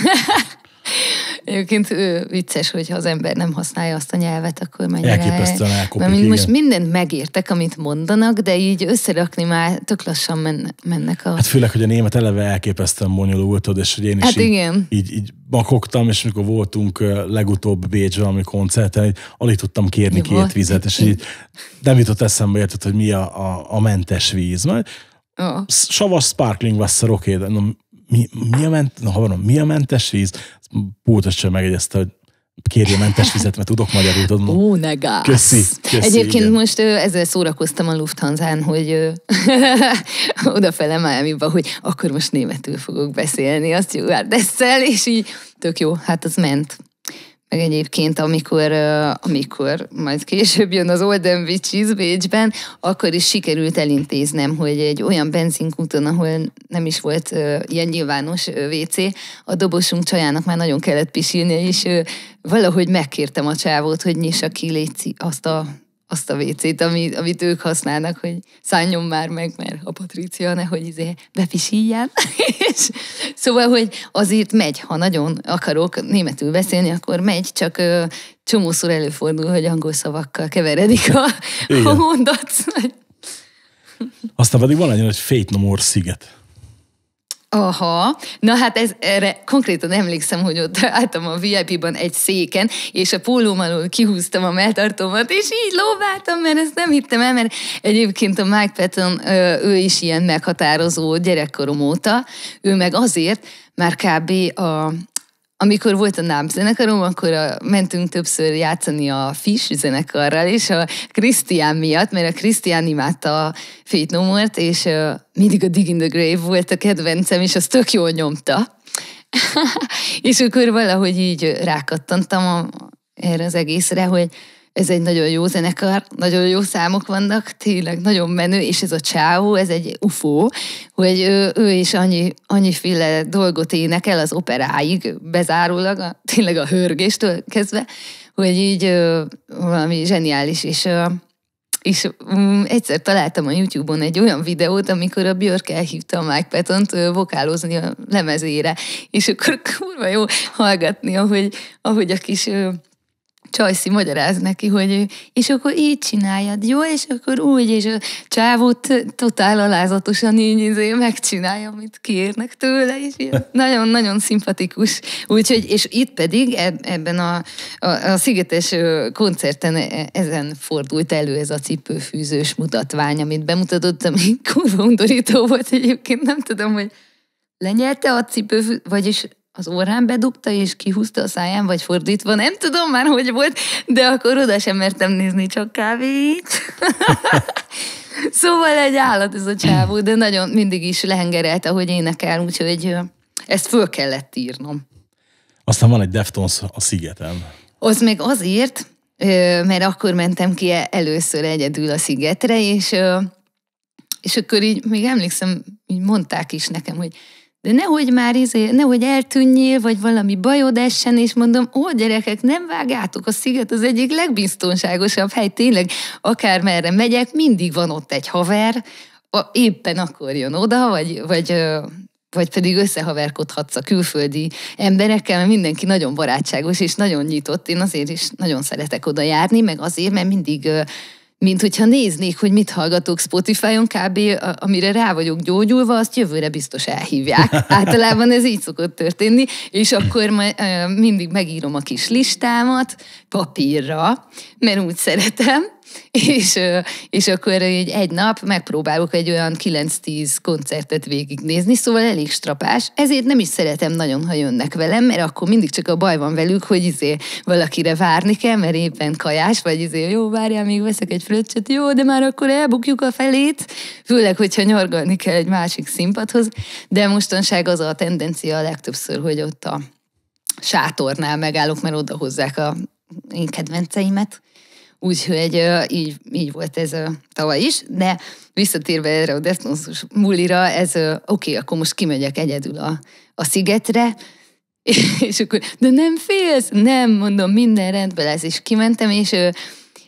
C: Egyébként vicces, hogy ha az ember nem használja azt a nyelvet, akkor mennyire... Elképesztően elkopik, Mert most mindent megértek, amit mondanak, de így összerakni már tök lassan mennek a... Hát
B: főleg, hogy a német eleve elképesztően bonyolultod, és hogy én is hát így, igen. így, így makogtam, és mikor voltunk legutóbb Bécsben, ami koncerten, így, alig tudtam kérni Jó, két hát vizet, és így nem jutott eszembe, érted, hogy mi a, a, a mentes víz. Mert Oh. Savas sparkling wasser, oké, okay, de mi, mi a ment, na, ha mi a mentes víz? Pultos sem megegyezte, hogy kérje mentes vizet, mert tudok magyarul, tudom. Ó, ne gáz. Köszi, köszi, Egyébként igen.
C: most ö, ezzel szórakoztam a Lufthansa-n, hogy ö, odafele Miami-ba, hogy akkor most németül fogok beszélni, azt jó, hát és így tök jó, hát az ment meg egyébként amikor, amikor majd később jön az Olden Witches Bécsben, akkor is sikerült elintéznem, hogy egy olyan benzinkúton, ahol nem is volt ilyen nyilvános WC, a dobosunk csajának már nagyon kellett pisilni, és valahogy megkértem a csávót, hogy nyissa ki léci azt a azt a vécét, amit, amit ők használnak, hogy szálljon már meg, mert a Patricia nehogy izé bepisíjjál. és szóval, hogy azért megy, ha nagyon akarok németül beszélni, akkor megy, csak ö, csomószor előfordul, hogy angol szavakkal keveredik a, a mondat.
B: Aztán pedig van egy nagy Fate No More sziget.
C: Aha, na hát ez, erre konkrétan emlékszem, hogy ott álltam a VIP-ban egy széken, és a pólóm alól kihúztam a melltartómat, és így lóváltam, mert ezt nem hittem el, mert egyébként a Mike Patton, ő is ilyen meghatározó gyerekkorom óta, ő meg azért, már kb. a amikor volt a NAB zenekarom, akkor a, mentünk többször játszani a Fish zenekarral, és a Krisztián miatt, mert a Krisztián imádta a Fate No More-t, és a, mindig a Dig in the Grave volt a kedvencem, és az tök jól nyomta. és akkor valahogy így rákattantam a, erre az egészre, hogy ez egy nagyon jó zenekar, nagyon jó számok vannak, tényleg nagyon menő, és ez a csávó, ez egy ufó, hogy ő, ő is annyi, annyiféle dolgot énekel az operáig, bezárólag, a, tényleg a hörgéstől kezdve, hogy így ö, valami zseniális, és ö, és um, egyszer találtam a YouTube-on egy olyan videót, amikor a Björk elhívta a Mike patton vokálozni a lemezére, és akkor kurva jó hallgatni, ahogy, ahogy a kis Ö, Csajszi magyaráz neki, hogy és akkor így csináljad, jó, és akkor úgy, és a csávót totál alázatosan így izé megcsinálja, amit kérnek tőle, és nagyon-nagyon szimpatikus. Úgyhogy, és itt pedig ebben a, a, a szigetes koncerten e, ezen fordult elő ez a cipőfűzős mutatvány, amit bemutatott, ami kurva undorító volt egyébként, nem tudom, hogy lenyelte a cipő, vagyis az órán bedugta és kihúzta a száján, vagy fordítva, nem tudom már, hogy volt, de akkor oda sem mertem nézni, csak kávét. szóval egy állat ez a csávó, de nagyon mindig is lehengerelt, ahogy énekel, úgyhogy ezt föl kellett
B: írnom. Aztán van egy Deftons a szigetem.
C: Az még azért, mert akkor mentem ki először egyedül a szigetre, és, és akkor így még emlékszem, így mondták is nekem, hogy de nehogy már izé, nehogy eltűnjél, vagy valami bajod essen, és mondom, ó gyerekek, nem vágjátok, a sziget az egyik legbiztonságosabb hely, tényleg akármerre megyek, mindig van ott egy haver, éppen akkor jön oda, vagy, vagy vagy pedig összehaverkodhatsz a külföldi emberekkel, mert mindenki nagyon barátságos és nagyon nyitott. Én azért is nagyon szeretek oda járni, meg azért, mert mindig mint hogyha néznék, hogy mit hallgatok Spotify-on, kb. amire rá vagyok gyógyulva, azt jövőre biztos elhívják. Általában ez így szokott történni, és akkor majd, mindig megírom a kis listámat papírra, mert úgy szeretem, és, és akkor így egy nap megpróbálok egy olyan 9-10 koncertet végignézni, szóval elég strapás, ezért nem is szeretem nagyon, ha jönnek velem, mert akkor mindig csak a baj van velük, hogy izé valakire várni kell, mert éppen kajás, vagy izé, jó, várjál, még veszek egy fröccset, jó, de már akkor elbukjuk a felét, főleg, hogyha nyargalni kell egy másik színpadhoz, de mostanság az a tendencia a legtöbbször, hogy ott a sátornál megállok, mert oda hozzák a én kedvenceimet, Úgyhogy így, így volt ez tavaly is, de visszatérve erre a Desnosus mulira, ez oké, okay, akkor most kimegyek egyedül a, a szigetre, és akkor, de nem félsz? Nem, mondom, minden rendben lesz, és kimentem, és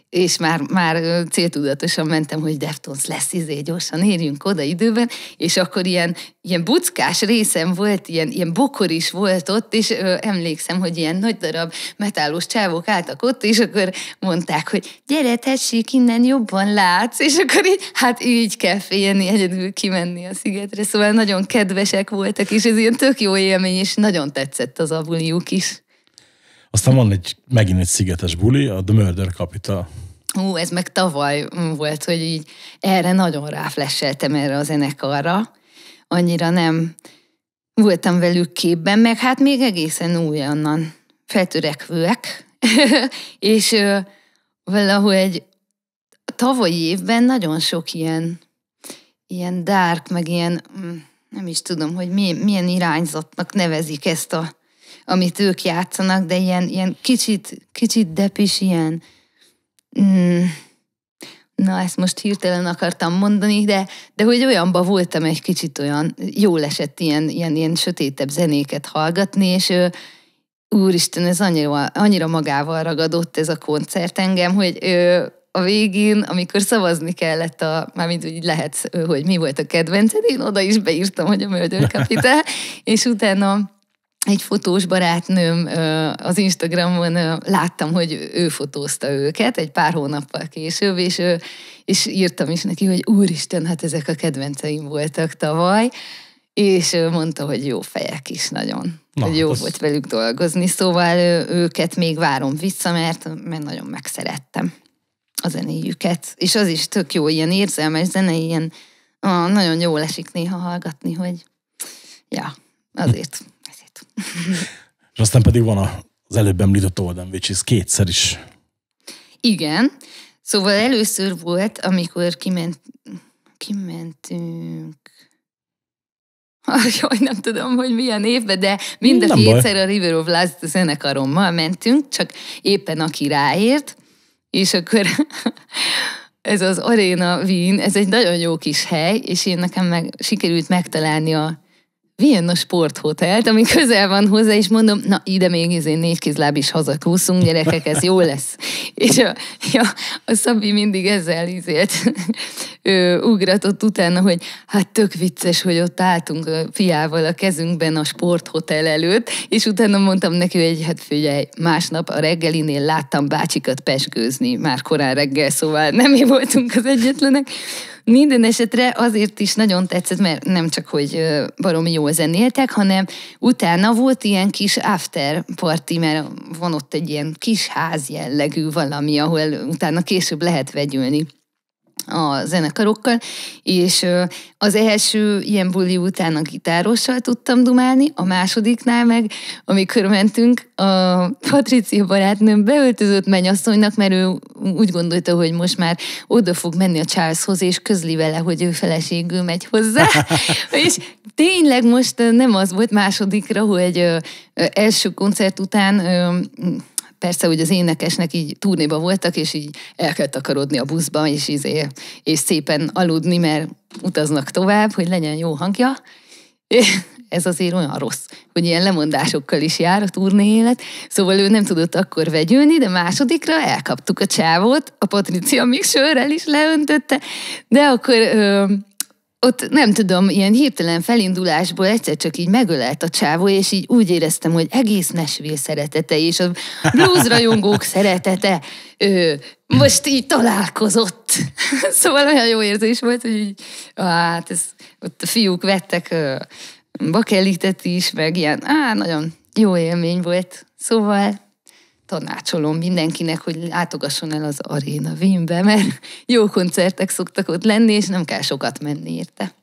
C: és már, már céltudatosan mentem, hogy Deftons lesz, izé, gyorsan érjünk oda időben, és akkor ilyen, ilyen buckás részem volt, ilyen, ilyen bokor is volt ott, és ö, emlékszem, hogy ilyen nagy darab metálos csávok álltak ott, és akkor mondták, hogy gyere, tessék, innen jobban látsz, és akkor így, hát így kell félni egyedül kimenni a szigetre, szóval nagyon kedvesek voltak, és ez ilyen tök jó élmény, és nagyon tetszett az abuliuk is.
B: Aztán van egy, megint egy szigetes buli, a The Murder Capital.
C: Ú, ez meg tavaly volt, hogy így erre nagyon ráflesseltem erre a zenekarra. Annyira nem voltam velük képben, meg hát még egészen újonnan feltörekvőek. és ö, valahogy egy tavalyi évben nagyon sok ilyen, ilyen dark, meg ilyen, mm, nem is tudom, hogy mi, milyen irányzatnak nevezik ezt a amit ők játszanak, de ilyen, ilyen kicsit, kicsit depis, ilyen... Mm, na, ezt most hirtelen akartam mondani, de, de hogy olyanba voltam egy kicsit olyan, jól esett ilyen, ilyen, ilyen sötétebb zenéket hallgatni, és ő, úristen, ez annyira, annyira magával ragadott ez a koncert engem, hogy ő, a végén, amikor szavazni kellett, a, mármint úgy lehet, hogy mi volt a kedvenced, én oda is beírtam, hogy a Möldőr kapitál, és utána egy fotós barátnőm az Instagramon láttam, hogy ő fotózta őket egy pár hónappal később, és, és írtam is neki, hogy úristen, hát ezek a kedvenceim voltak tavaly, és mondta, hogy jó fejek is nagyon. Na, hogy jó hát az... volt velük dolgozni, szóval őket még várom vissza, mert, mert nagyon megszerettem a zenéjüket. És az is tök jó, ilyen érzelmes zene, ilyen ah, nagyon jól esik néha hallgatni, hogy ja,
B: azért. Hm. És aztán pedig van az előbb említett Olden Witches kétszer is.
C: Igen. Szóval először volt, amikor kiment, kimentünk Jaj, nem tudom, hogy milyen évben, de mind a kétszer a River of Last zenekarommal mentünk, csak éppen aki ráért, és akkor ez az Arena Wien, ez egy nagyon jó kis hely, és én nekem meg sikerült megtalálni a Vienna sporthotelt, ami közel van hozzá, és mondom, na ide még izé négy kézláb is hazakúszunk, gyerekek, ez jó lesz. És a, ja, a Szabi mindig ezzel izélt, ő, ugratott utána, hogy hát tök vicces, hogy ott álltunk a fiával a kezünkben a sporthotel előtt, és utána mondtam neki, hogy hát figyelj, másnap a reggelinél láttam bácsikat pesgőzni, már korán reggel, szóval nem mi voltunk az egyetlenek. Minden esetre azért is nagyon tetszett, mert nem csak, hogy baromi jól zenéltek, hanem utána volt ilyen kis after party, mert van ott egy ilyen kis ház jellegű valami, ahol utána később lehet vegyülni a zenekarokkal, és az első ilyen buli után a gitárossal tudtam dumálni, a másodiknál meg, amikor mentünk, a Patricia barátnőm beöltözött mennyasszonynak, mert ő úgy gondolta, hogy most már oda fog menni a Charleshoz, és közli vele, hogy ő feleségül megy hozzá, és tényleg most nem az volt másodikra, hogy első koncert után persze, hogy az énekesnek így turnéba voltak, és így el kell takarodni a buszba, és, izé, és szépen aludni, mert utaznak tovább, hogy legyen jó hangja. Ez azért olyan rossz, hogy ilyen lemondásokkal is jár a turné élet. Szóval ő nem tudott akkor vegyülni, de másodikra elkaptuk a csávót, a Patricia még sörrel is leöntötte, de akkor ö- ott nem tudom, ilyen hirtelen felindulásból egyszer csak így megölelt a csávó, és így úgy éreztem, hogy egész Nashville szeretete, és a blues rajongók szeretete ő, most így találkozott. szóval olyan jó érzés volt, hogy így, hát ez, ott a fiúk vettek bakelitet is, meg ilyen, á, nagyon jó élmény volt. Szóval tanácsolom mindenkinek, hogy látogasson el az Aréna Wienbe, mert jó koncertek szoktak ott lenni, és nem kell sokat menni érte.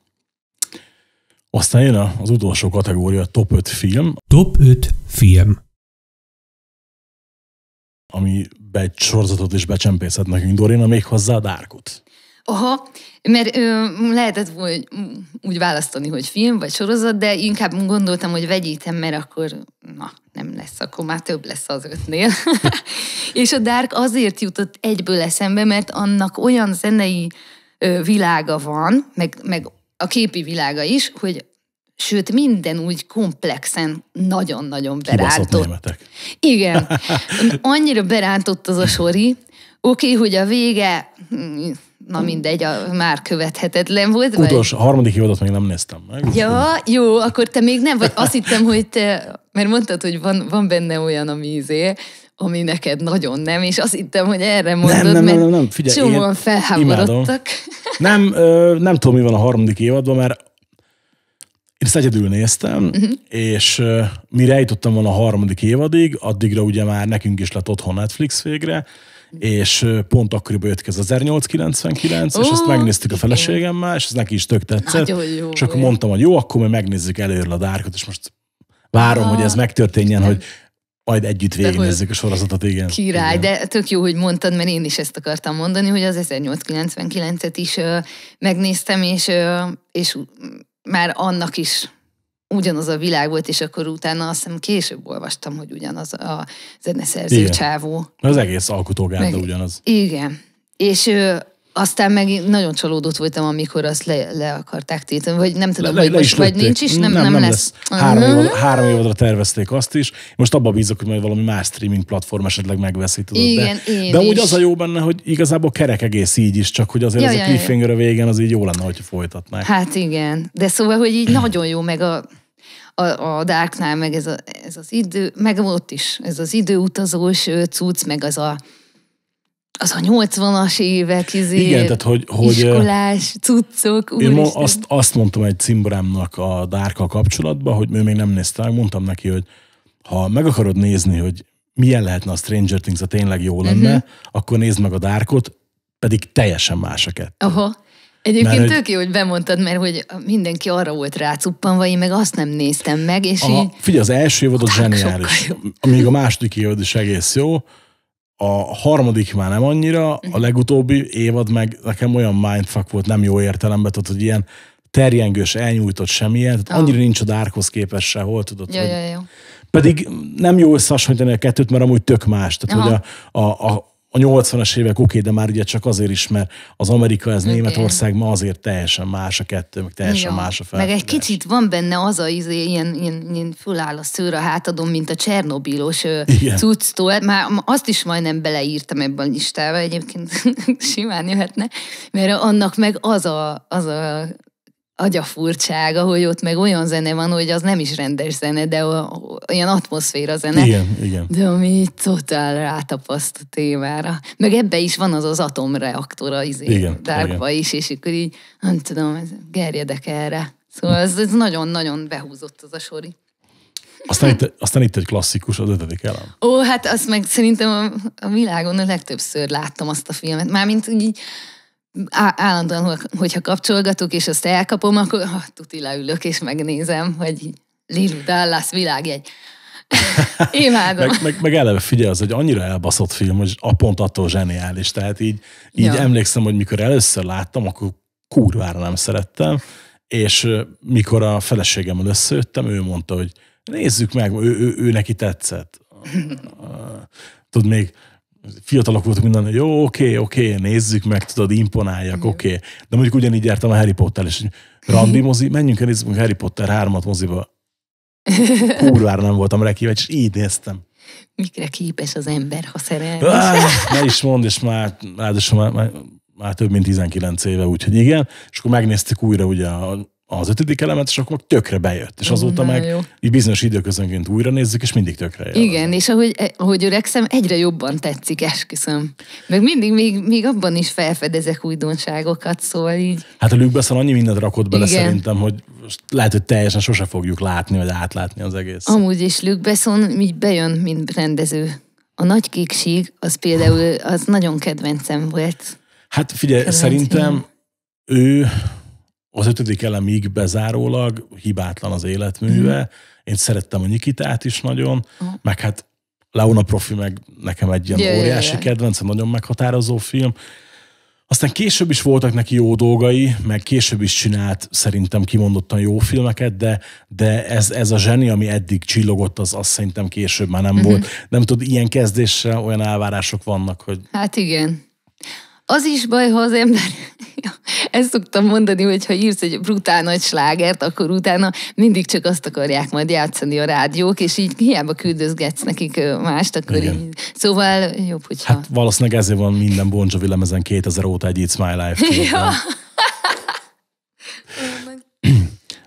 B: Aztán jön az utolsó kategória, top 5 film. Top 5 film. Ami be egy sorozatot is becsempészhet nekünk, Dorina, méghozzá a Dárkot.
C: Aha, mert ö, lehetett volna mm, úgy választani, hogy film vagy sorozat, de inkább gondoltam, hogy vegyítem, mert akkor na, nem lesz, akkor már több lesz az ötnél. és a Dark azért jutott egyből eszembe, mert annak olyan zenei ö, világa van, meg, meg a képi világa is, hogy sőt minden úgy komplexen nagyon-nagyon berántott. Igen. Annyira berántott az a sori, oké, okay, hogy a vége mm, na mindegy, a, már követhetetlen volt. Utolsó,
B: vagy? a harmadik évadot még nem néztem meg. Ja,
C: jó, akkor te még nem vagy. Azt hittem, hogy te, mert mondtad, hogy van, van benne olyan, a mízé, ami neked nagyon nem, és azt hittem, hogy erre mondod, nem, nem, mert nem, nem, nem. Figyelj, csomóan felháborodtak.
B: Nem, ö, nem tudom, mi van a harmadik évadban, mert én ezt egyedül néztem, uh-huh. és uh, mire eljutottam volna a harmadik évadig, addigra ugye már nekünk is lett otthon Netflix végre, és pont akkoriban jött ki az 1899, oh, és azt megnéztük a feleségemmel, és ez neki is tök tetszett. Nagyon jó, és akkor mondtam, hogy jó, akkor mi megnézzük előről a dárkot, és most várom, ah, hogy ez ah, megtörténjen, hogy majd együtt végignézzük a sorozatot, igen.
C: Király, igen. de tök jó, hogy mondtad, mert én is ezt akartam mondani, hogy az 1899-et is ö, megnéztem, és, ö, és már annak is ugyanaz a világ volt, és akkor utána azt hiszem később olvastam, hogy ugyanaz a zeneszerző igen. csávó.
B: Az egész alkotógárda ugyanaz.
C: Igen. És aztán meg nagyon csalódott voltam, amikor azt le, le akarták téteni, vagy nem tudom, le, hogy le most, vagy nincs is, nem, nem, nem, nem lesz. lesz. Három, uh-huh. Mhm. évadra,
B: három évadra tervezték azt is. Most abba bízok, hogy majd valami más streaming platform esetleg megveszi, tudod. Igen, de, én de úgy az a jó benne, hogy igazából kerek egész így is, csak hogy azért ja, ez ja, a cliffhanger a végén az így jó lenne, hogy folytatnák.
C: Hát igen, de szóval, hogy így nagyon jó, meg a a, a Darknál, meg ez, a, ez az idő, meg ott is, ez az időutazós cucc, meg az a az a 80-as évek, izé, Igen, tehát hogy, hogy iskolás cuccok. Én ma azt,
B: azt mondtam egy cimborámnak a dárka kapcsolatban, hogy ő még nem nézte meg, mondtam neki, hogy ha meg akarod nézni, hogy milyen lehetne a Stranger Things, a tényleg jó lenne, uh-huh. akkor nézd meg a dárkot, pedig teljesen más a kettő.
C: Aha. Egyébként mert, tök jó, hogy bemondtad, mert hogy mindenki arra volt rácuppanva, én meg azt nem néztem meg, és a, így...
B: Figyelj, az első évad az zseniális, amíg a második évad is egész jó, a harmadik már nem annyira, a mhm. legutóbbi évad meg nekem olyan mindfuck volt, nem jó értelemben, tehát hogy ilyen terjengős, elnyújtott semmilyen, tehát ah. annyira nincs a Darkhoz képest sehol, tudod, ja, hogy... ja, ja. Pedig nem jó összehasonlítani a kettőt, mert amúgy tök más. Tehát, Aha. hogy a, a, a a 80-as évek oké, de már ugye csak azért is, mert az Amerika, ez Németország ma azért teljesen más a kettő, meg teljesen ja. más a fel. Meg egy
C: kicsit van benne az a izé, ilyen, ilyen, ilyen föláll a szőr a hátadon, mint a Csernobilos cucctól. Már azt is majdnem beleírtam ebbe a listába, egyébként simán jöhetne, mert annak meg az a, az a furcsága, hogy ott meg olyan zene van, hogy az nem is rendes zene, de olyan atmoszféra zene. Igen, igen. De ami totál rátapaszt a témára. Meg ebbe is van az az atomreaktora izé, igen, dárkba is, és akkor így, nem tudom, gerjedek erre. Szóval ez, ez nagyon-nagyon behúzott az a sori.
B: Aztán itt, aztán itt egy klasszikus, az ötödik elem.
C: Ó, hát azt meg szerintem a, a világon a legtöbbször láttam azt a filmet. Mármint így, állandóan, hogyha kapcsolgatok, és azt elkapom, akkor ha, tuti leülök, és megnézem, hogy Lilu Dallas világjegy. Imádom. meg,
B: meg, meg eleve figyelj, az egy annyira elbaszott film, hogy a pont attól zseniális. Tehát így, így ja. emlékszem, hogy mikor először láttam, akkor kurvára nem szerettem, és mikor a feleségemmel összejöttem, ő mondta, hogy nézzük meg, ő, ő, ő neki tetszett. Tudod, még fiatalok voltunk minden, jó, oké, oké, nézzük meg, tudod, imponáljak, oké. De mondjuk ugyanígy jártam a Harry Potter, és randi mozi, menjünk el, nézzük meg Harry Potter 3-at moziba. Kurvára nem voltam kíváncsi, és így néztem.
C: Mikre képes az ember, ha szerelmes. Ah,
B: ne is mondd, és már, ráadásul már, már, már több mint 19 éve, úgyhogy igen. És akkor megnéztük újra ugye a az ötödik elemet, és akkor tökre bejött. És azóta Na, mm-hmm. meg jó. így bizonyos időközönként újra nézzük, és mindig tökre jön.
C: Igen, és ahogy, eh, ahogy öregszem, egyre jobban tetszik, esküszöm. Meg mindig, még, még abban is felfedezek újdonságokat, szóval így.
B: Hát a Luke annyi mindent rakott bele Igen. szerintem, hogy lehet, hogy teljesen sose fogjuk látni, vagy átlátni az egész. Amúgy
C: is Luke Besson így bejön, mint rendező. A nagy kékség, az például, az nagyon kedvencem volt.
B: Hát figyelj, Kedvenc, szerintem ő az ötödik elemig bezárólag hibátlan az életműve. Mm. Én szerettem a Nikitát is nagyon, mm. meg hát Launa Profi meg nekem egy ilyen yeah, óriási yeah, yeah. kedvencem, nagyon meghatározó film. Aztán később is voltak neki jó dolgai, meg később is csinált szerintem kimondottan jó filmeket, de, de ez, ez a zseni, ami eddig csillogott, az, az szerintem később már nem mm-hmm. volt. Nem tud ilyen kezdéssel olyan elvárások vannak, hogy...
C: Hát igen. Az is baj, ha az ember... Ezt szoktam mondani, hogy ha írsz egy brutál nagy slágert, akkor utána mindig csak azt akarják majd játszani a rádiók, és így hiába küldözgetsz nekik mást, akkor Igen. így... Szóval jobb,
B: hogyha... Hát valószínűleg ezért van minden Bon Jovi lemezen 2000 óta egy It's My Life. Ja.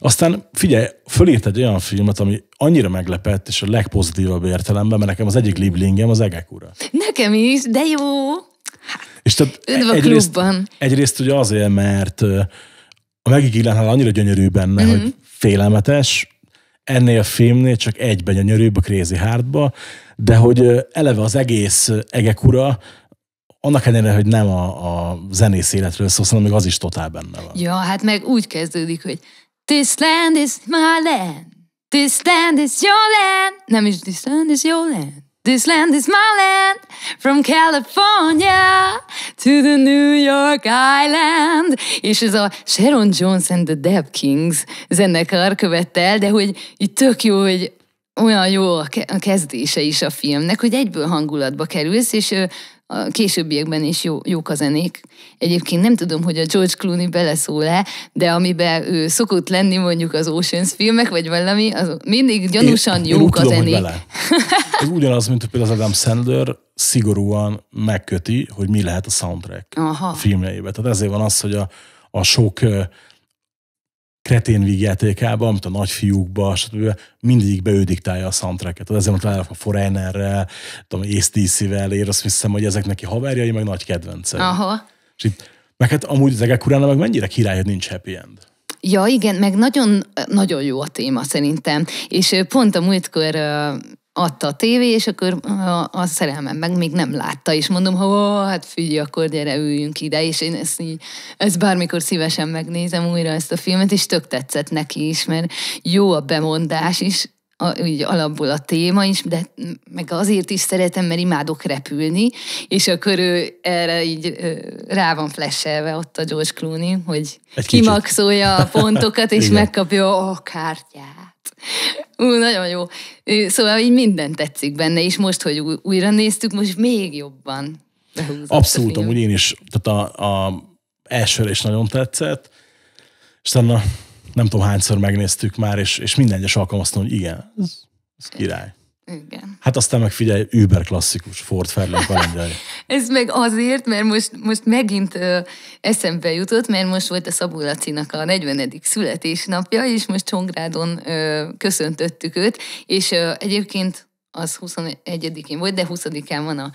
B: Aztán figyelj, fölírt egy olyan filmet, ami annyira meglepett, és a legpozitívabb értelemben, mert nekem az egyik liblingem az Egekura.
C: Nekem is, de jó!
B: Hát, és tehát Üdv a egyrészt, klubban. Egyrészt ugye azért, mert a Maggie annyira gyönyörű benne, mm-hmm. hogy mhm. félelmetes, ennél a filmnél csak egyben gyönyörűbb a Crazy Heartba, de hogy eleve az egész egekura, annak ellenére, hogy nem a, a zenész életről szól, hanem még az is totál benne van.
C: Ja, hát meg úgy kezdődik, hogy This land is my land, this land is your land, nem is this land is your land, This land is my land, from California to the New York Island. És ez a Sharon Jones and the Dab Kings zenekar követte el, de hogy itt tök jó, hogy olyan jó a kezdése is a filmnek, hogy egyből hangulatba kerülsz, és a későbbiekben is jó, jók a zenék. Egyébként nem tudom, hogy a George Clooney beleszól-e, de amiben ő szokott lenni mondjuk az Oceans filmek, vagy valami, az mindig gyanúsan én, jók én a tudom, zenék.
B: Ez ugyanaz, mint például az Adam Sandler szigorúan megköti, hogy mi lehet a soundtrack Aha. a filmjeibe. Tehát ezért van az, hogy a, a sok kretén vígjátékában, mint a nagyfiúkban, stb. mindig beődiktálja a soundtracket. Ezért mondtam el a Foreignerrel, tudom, ACDC-vel, ér, azt hiszem, hogy ezek neki haverjai, meg nagy kedvence. Aha. És itt, meg hát amúgy Zegekurána meg mennyire király, hogy nincs happy end.
C: Ja, igen, meg nagyon, nagyon jó a téma szerintem. És pont a múltkor adta a tévé, és akkor a, a szerelmem meg még nem látta, és mondom, ha ó, hát figyelj, akkor gyere, üljünk ide, és én ezt, így, ezt bármikor szívesen megnézem újra ezt a filmet, és tök tetszett neki is, mert jó a bemondás is, a, úgy alapból a téma is, de meg azért is szeretem, mert imádok repülni, és akkor ő erre így rá van flesselve ott a George Clooney, hogy Egy kimaxolja a pontokat, és megkapja a kártyát Ú, nagyon jó. Szóval így minden tetszik benne, és most, hogy újra néztük, most még jobban
B: Abszolút, amúgy én is. Tehát a, a elsőre is nagyon tetszett, és aztán nem tudom hányszor megnéztük már, és, és minden egyes alkalom azt mondom, hogy igen, ez, ez király. Igen. Hát aztán meg figyelj, Uber klasszikus, Ford Fairlane
C: Ez meg azért, mert most, most megint ö, eszembe jutott, mert most volt a Szabó Lacinak a 40. születésnapja, és most Csongrádon ö, köszöntöttük őt, és ö, egyébként az 21-én volt, de 20-án van a,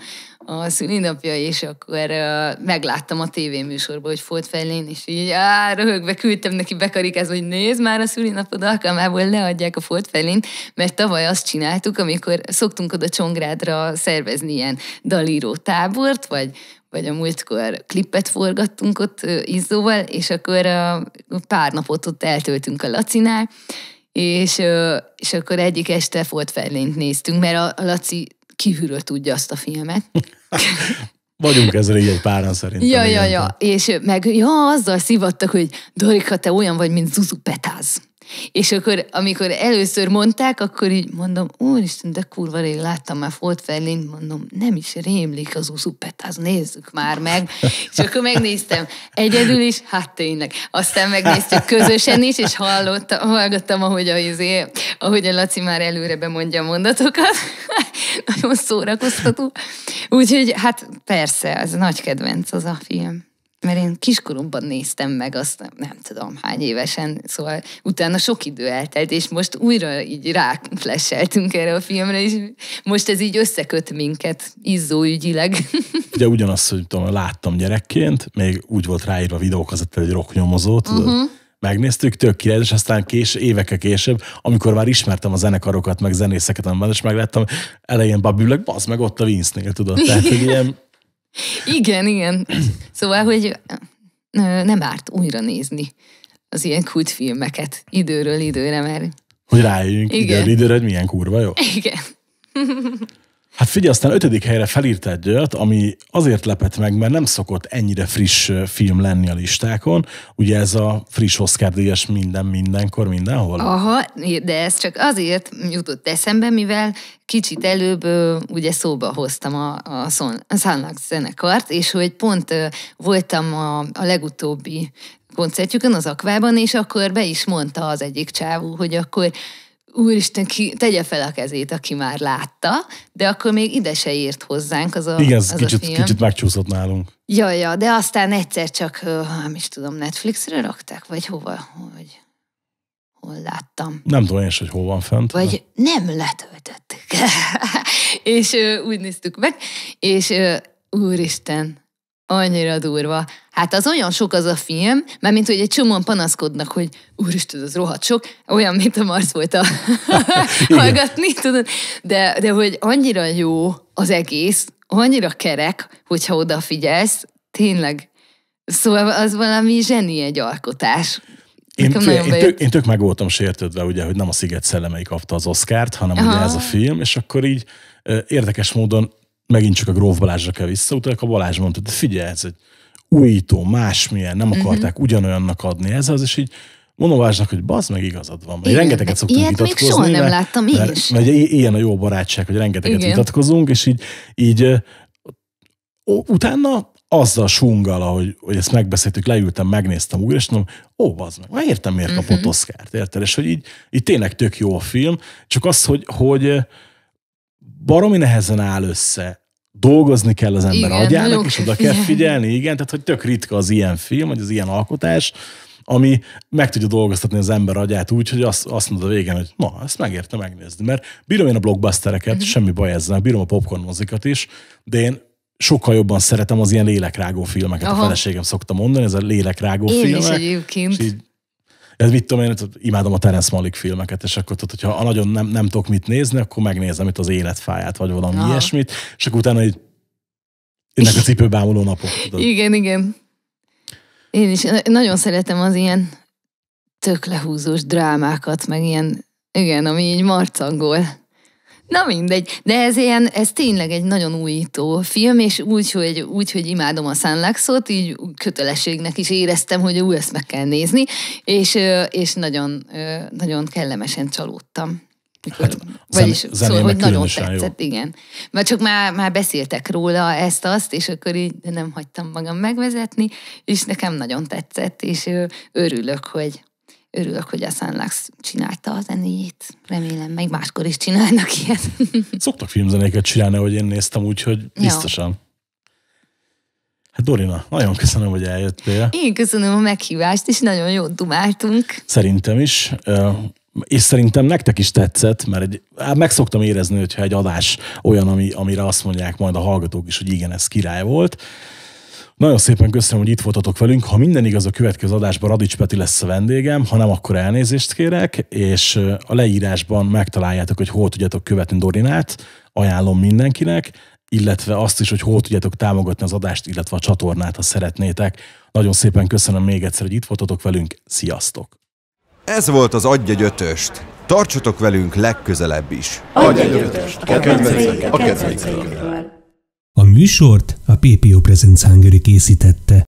C: a szülinapja, és akkor uh, megláttam a tévéműsorban, hogy Folt Fejlén, és így á, röhögve küldtem neki bekarikázva, hogy nézd már a szülinapod alkalmából leadják a Folt Fejlén, mert tavaly azt csináltuk, amikor szoktunk oda Csongrádra szervezni ilyen dalíró tábort, vagy, vagy a múltkor klippet forgattunk ott Izzóval, és akkor uh, pár napot ott eltöltünk a Lacinál, és, és akkor egyik este Fordferlényt néztünk, mert a Laci kívülről tudja azt a filmet.
B: Vagyunk ezzel így egy páran szerintem. Ja, ja,
C: ja. És meg ja, azzal szivattak, hogy Dorika, te olyan vagy, mint Zuzu Petáz. És akkor, amikor először mondták, akkor így mondom, úristen, de kurva rég láttam már Fort Ferlin, mondom, nem is rémlik az az nézzük már meg. és akkor megnéztem egyedül is, hát tényleg. Aztán megnéztük közösen is, és hallottam, hallgattam, ahogy a, izé, ahogy a Laci már előre bemondja a mondatokat. Nagyon szórakoztató. Úgyhogy hát persze, az nagy kedvenc az a film mert én kiskoromban néztem meg azt, nem, nem tudom hány évesen, szóval utána sok idő eltelt, és most újra így ráfleseltünk erre a filmre, és most ez így összeköt minket izzóügyileg.
B: Ugye ugyanazt, hogy tudom, láttam gyerekként, még úgy volt ráírva videókazettel egy rocknyomozó, tudod? Uh-huh megnéztük, tök király, és aztán kés, évekkel később, amikor már ismertem a zenekarokat, meg zenészeket, amiben, is megláttam elején babülök, bazd meg ott a Vince-nél, tudod? Tehát, hogy ilyen
C: igen, igen. Szóval, hogy nem árt újra nézni az ilyen kultfilmeket időről időre, mert...
B: Hogy rájöjjünk igen. időről időre, hogy milyen kurva jó. Igen. Hát figyelj, aztán ötödik helyre felírta egy olyat, ami azért lepett meg, mert nem szokott ennyire friss film lenni a listákon. Ugye ez a friss Oscar díjas minden, mindenkor, mindenhol. Aha,
C: de ez csak azért jutott eszembe, mivel kicsit előbb ugye szóba hoztam a, a Sunlux zenekart, és hogy pont voltam a, a legutóbbi koncertjükön, az Akvában, és akkor be is mondta az egyik csávú, hogy akkor Úristen, ki, tegye fel a kezét, aki már látta, de akkor még ide se írt hozzánk az a Igen, az kicsit, a film. kicsit
B: megcsúszott nálunk.
C: Ja, ja, de aztán egyszer csak, nem is tudom, Netflixre rakták, vagy hova, hogy hol láttam.
B: Nem tudom én is, hogy hol van fent. Vagy
C: de... nem letöltöttük. és ö, úgy néztük meg, és ö, úristen, Annyira durva. Hát az olyan sok az a film, mert mint hogy egy csomóan panaszkodnak, hogy úristen, az rohadt sok, olyan, mint a Mars volt a hallgatni, tudod. De, de hogy annyira jó az egész, annyira kerek, hogyha odafigyelsz, tényleg. Szóval az valami zseni egy alkotás.
B: Én, én, én, tök, én tök meg voltam sértődve, ugye, hogy nem a Sziget szellemei kapta az Oszkárt, hanem Aha. ugye ez a film, és akkor így érdekes módon megint csak a Gróf Balázsra kell visszautalni, a Balázs mondta, hogy figyelj, ez egy újító, másmilyen, nem mhm. akarták uh-huh. ugyanolyannak adni ez az, és így mondom Balázsnak, hogy bazd meg igazad van. Igen, rengeteget szoktunk ilyet vitatkozni. Ilyet még soha nem láttam én is. Mert, mert ilyen a jó barátság, hogy rengeteget Igen. vitatkozunk, és így, így utána azzal sungal, ahogy, hogy ezt megbeszéltük, leültem, megnéztem újra, és mondom, ó, bazd meg, már értem, miért kapott uh-huh. Mhm. Oszkárt, érted? És hogy így, így tényleg tök jó a film, csak az, hogy, hogy baromi nehezen áll össze, dolgozni kell az ember igen, agyának, és oda kell figyelni, igen, tehát hogy tök ritka az ilyen film, vagy az ilyen alkotás, ami meg tudja dolgoztatni az ember agyát úgy, hogy azt, azt mondod a végén, hogy na, ezt megérte megnézni, mert bírom én a blockbustereket, uh-huh. semmi baj ezzel, bírom a popcorn mozikat is, de én sokkal jobban szeretem az ilyen lélekrágó filmeket. Aha. A feleségem szokta mondani, ez a lélekrágó film. Én is
C: egyébként. És
B: így ez mit tudom én, imádom a Terence Malik filmeket, és akkor tudod, hogyha nagyon nem, nem tudok mit nézni, akkor megnézem itt az életfáját, vagy valami Aha. ilyesmit, és akkor utána így ennek a cipőbámuló napok. Tudod.
C: Igen, igen. Én is nagyon szeretem az ilyen tök lehúzós drámákat, meg ilyen, igen, ami így marcangol. Na mindegy, de ez ilyen, ez tényleg egy nagyon újító film, és úgy, hogy, úgy, hogy imádom a Sunlaxot, így kötelességnek is éreztem, hogy új, ezt meg kell nézni, és, és nagyon, nagyon kellemesen csalódtam. hát,
A: vagyis szóval, hogy nagyon tetszett,
C: jó. igen. Mert csak már, már beszéltek róla ezt-azt, és akkor így nem hagytam magam megvezetni, és nekem nagyon tetszett, és örülök, hogy, örülök, hogy a Sunlux csinálta a zenéjét. Remélem, meg máskor is csinálnak ilyet.
B: Szoktak filmzenéket csinálni, hogy én néztem, úgyhogy biztosan. Hát Dorina, nagyon köszönöm, hogy eljöttél.
C: Én köszönöm a meghívást, és nagyon jót dumáltunk.
B: Szerintem is. És szerintem nektek is tetszett, mert egy, hát meg szoktam érezni, hogyha egy adás olyan, ami, amire azt mondják majd a hallgatók is, hogy igen, ez király volt. Nagyon szépen köszönöm, hogy itt voltatok velünk. Ha minden igaz, a következő adásban Radics Peti lesz a vendégem, ha nem, akkor elnézést kérek, és a leírásban megtaláljátok, hogy hol tudjátok követni Dorinát, ajánlom mindenkinek, illetve azt is, hogy hol tudjátok támogatni az adást, illetve a csatornát, ha szeretnétek. Nagyon szépen köszönöm még egyszer, hogy itt voltatok velünk. Sziasztok! Ez volt az Adj egy ötöst. Tartsatok velünk legközelebb is. Adj
A: egy ötöst! A kedvenceinkről! A műsort a PPO Presence Hungary készítette.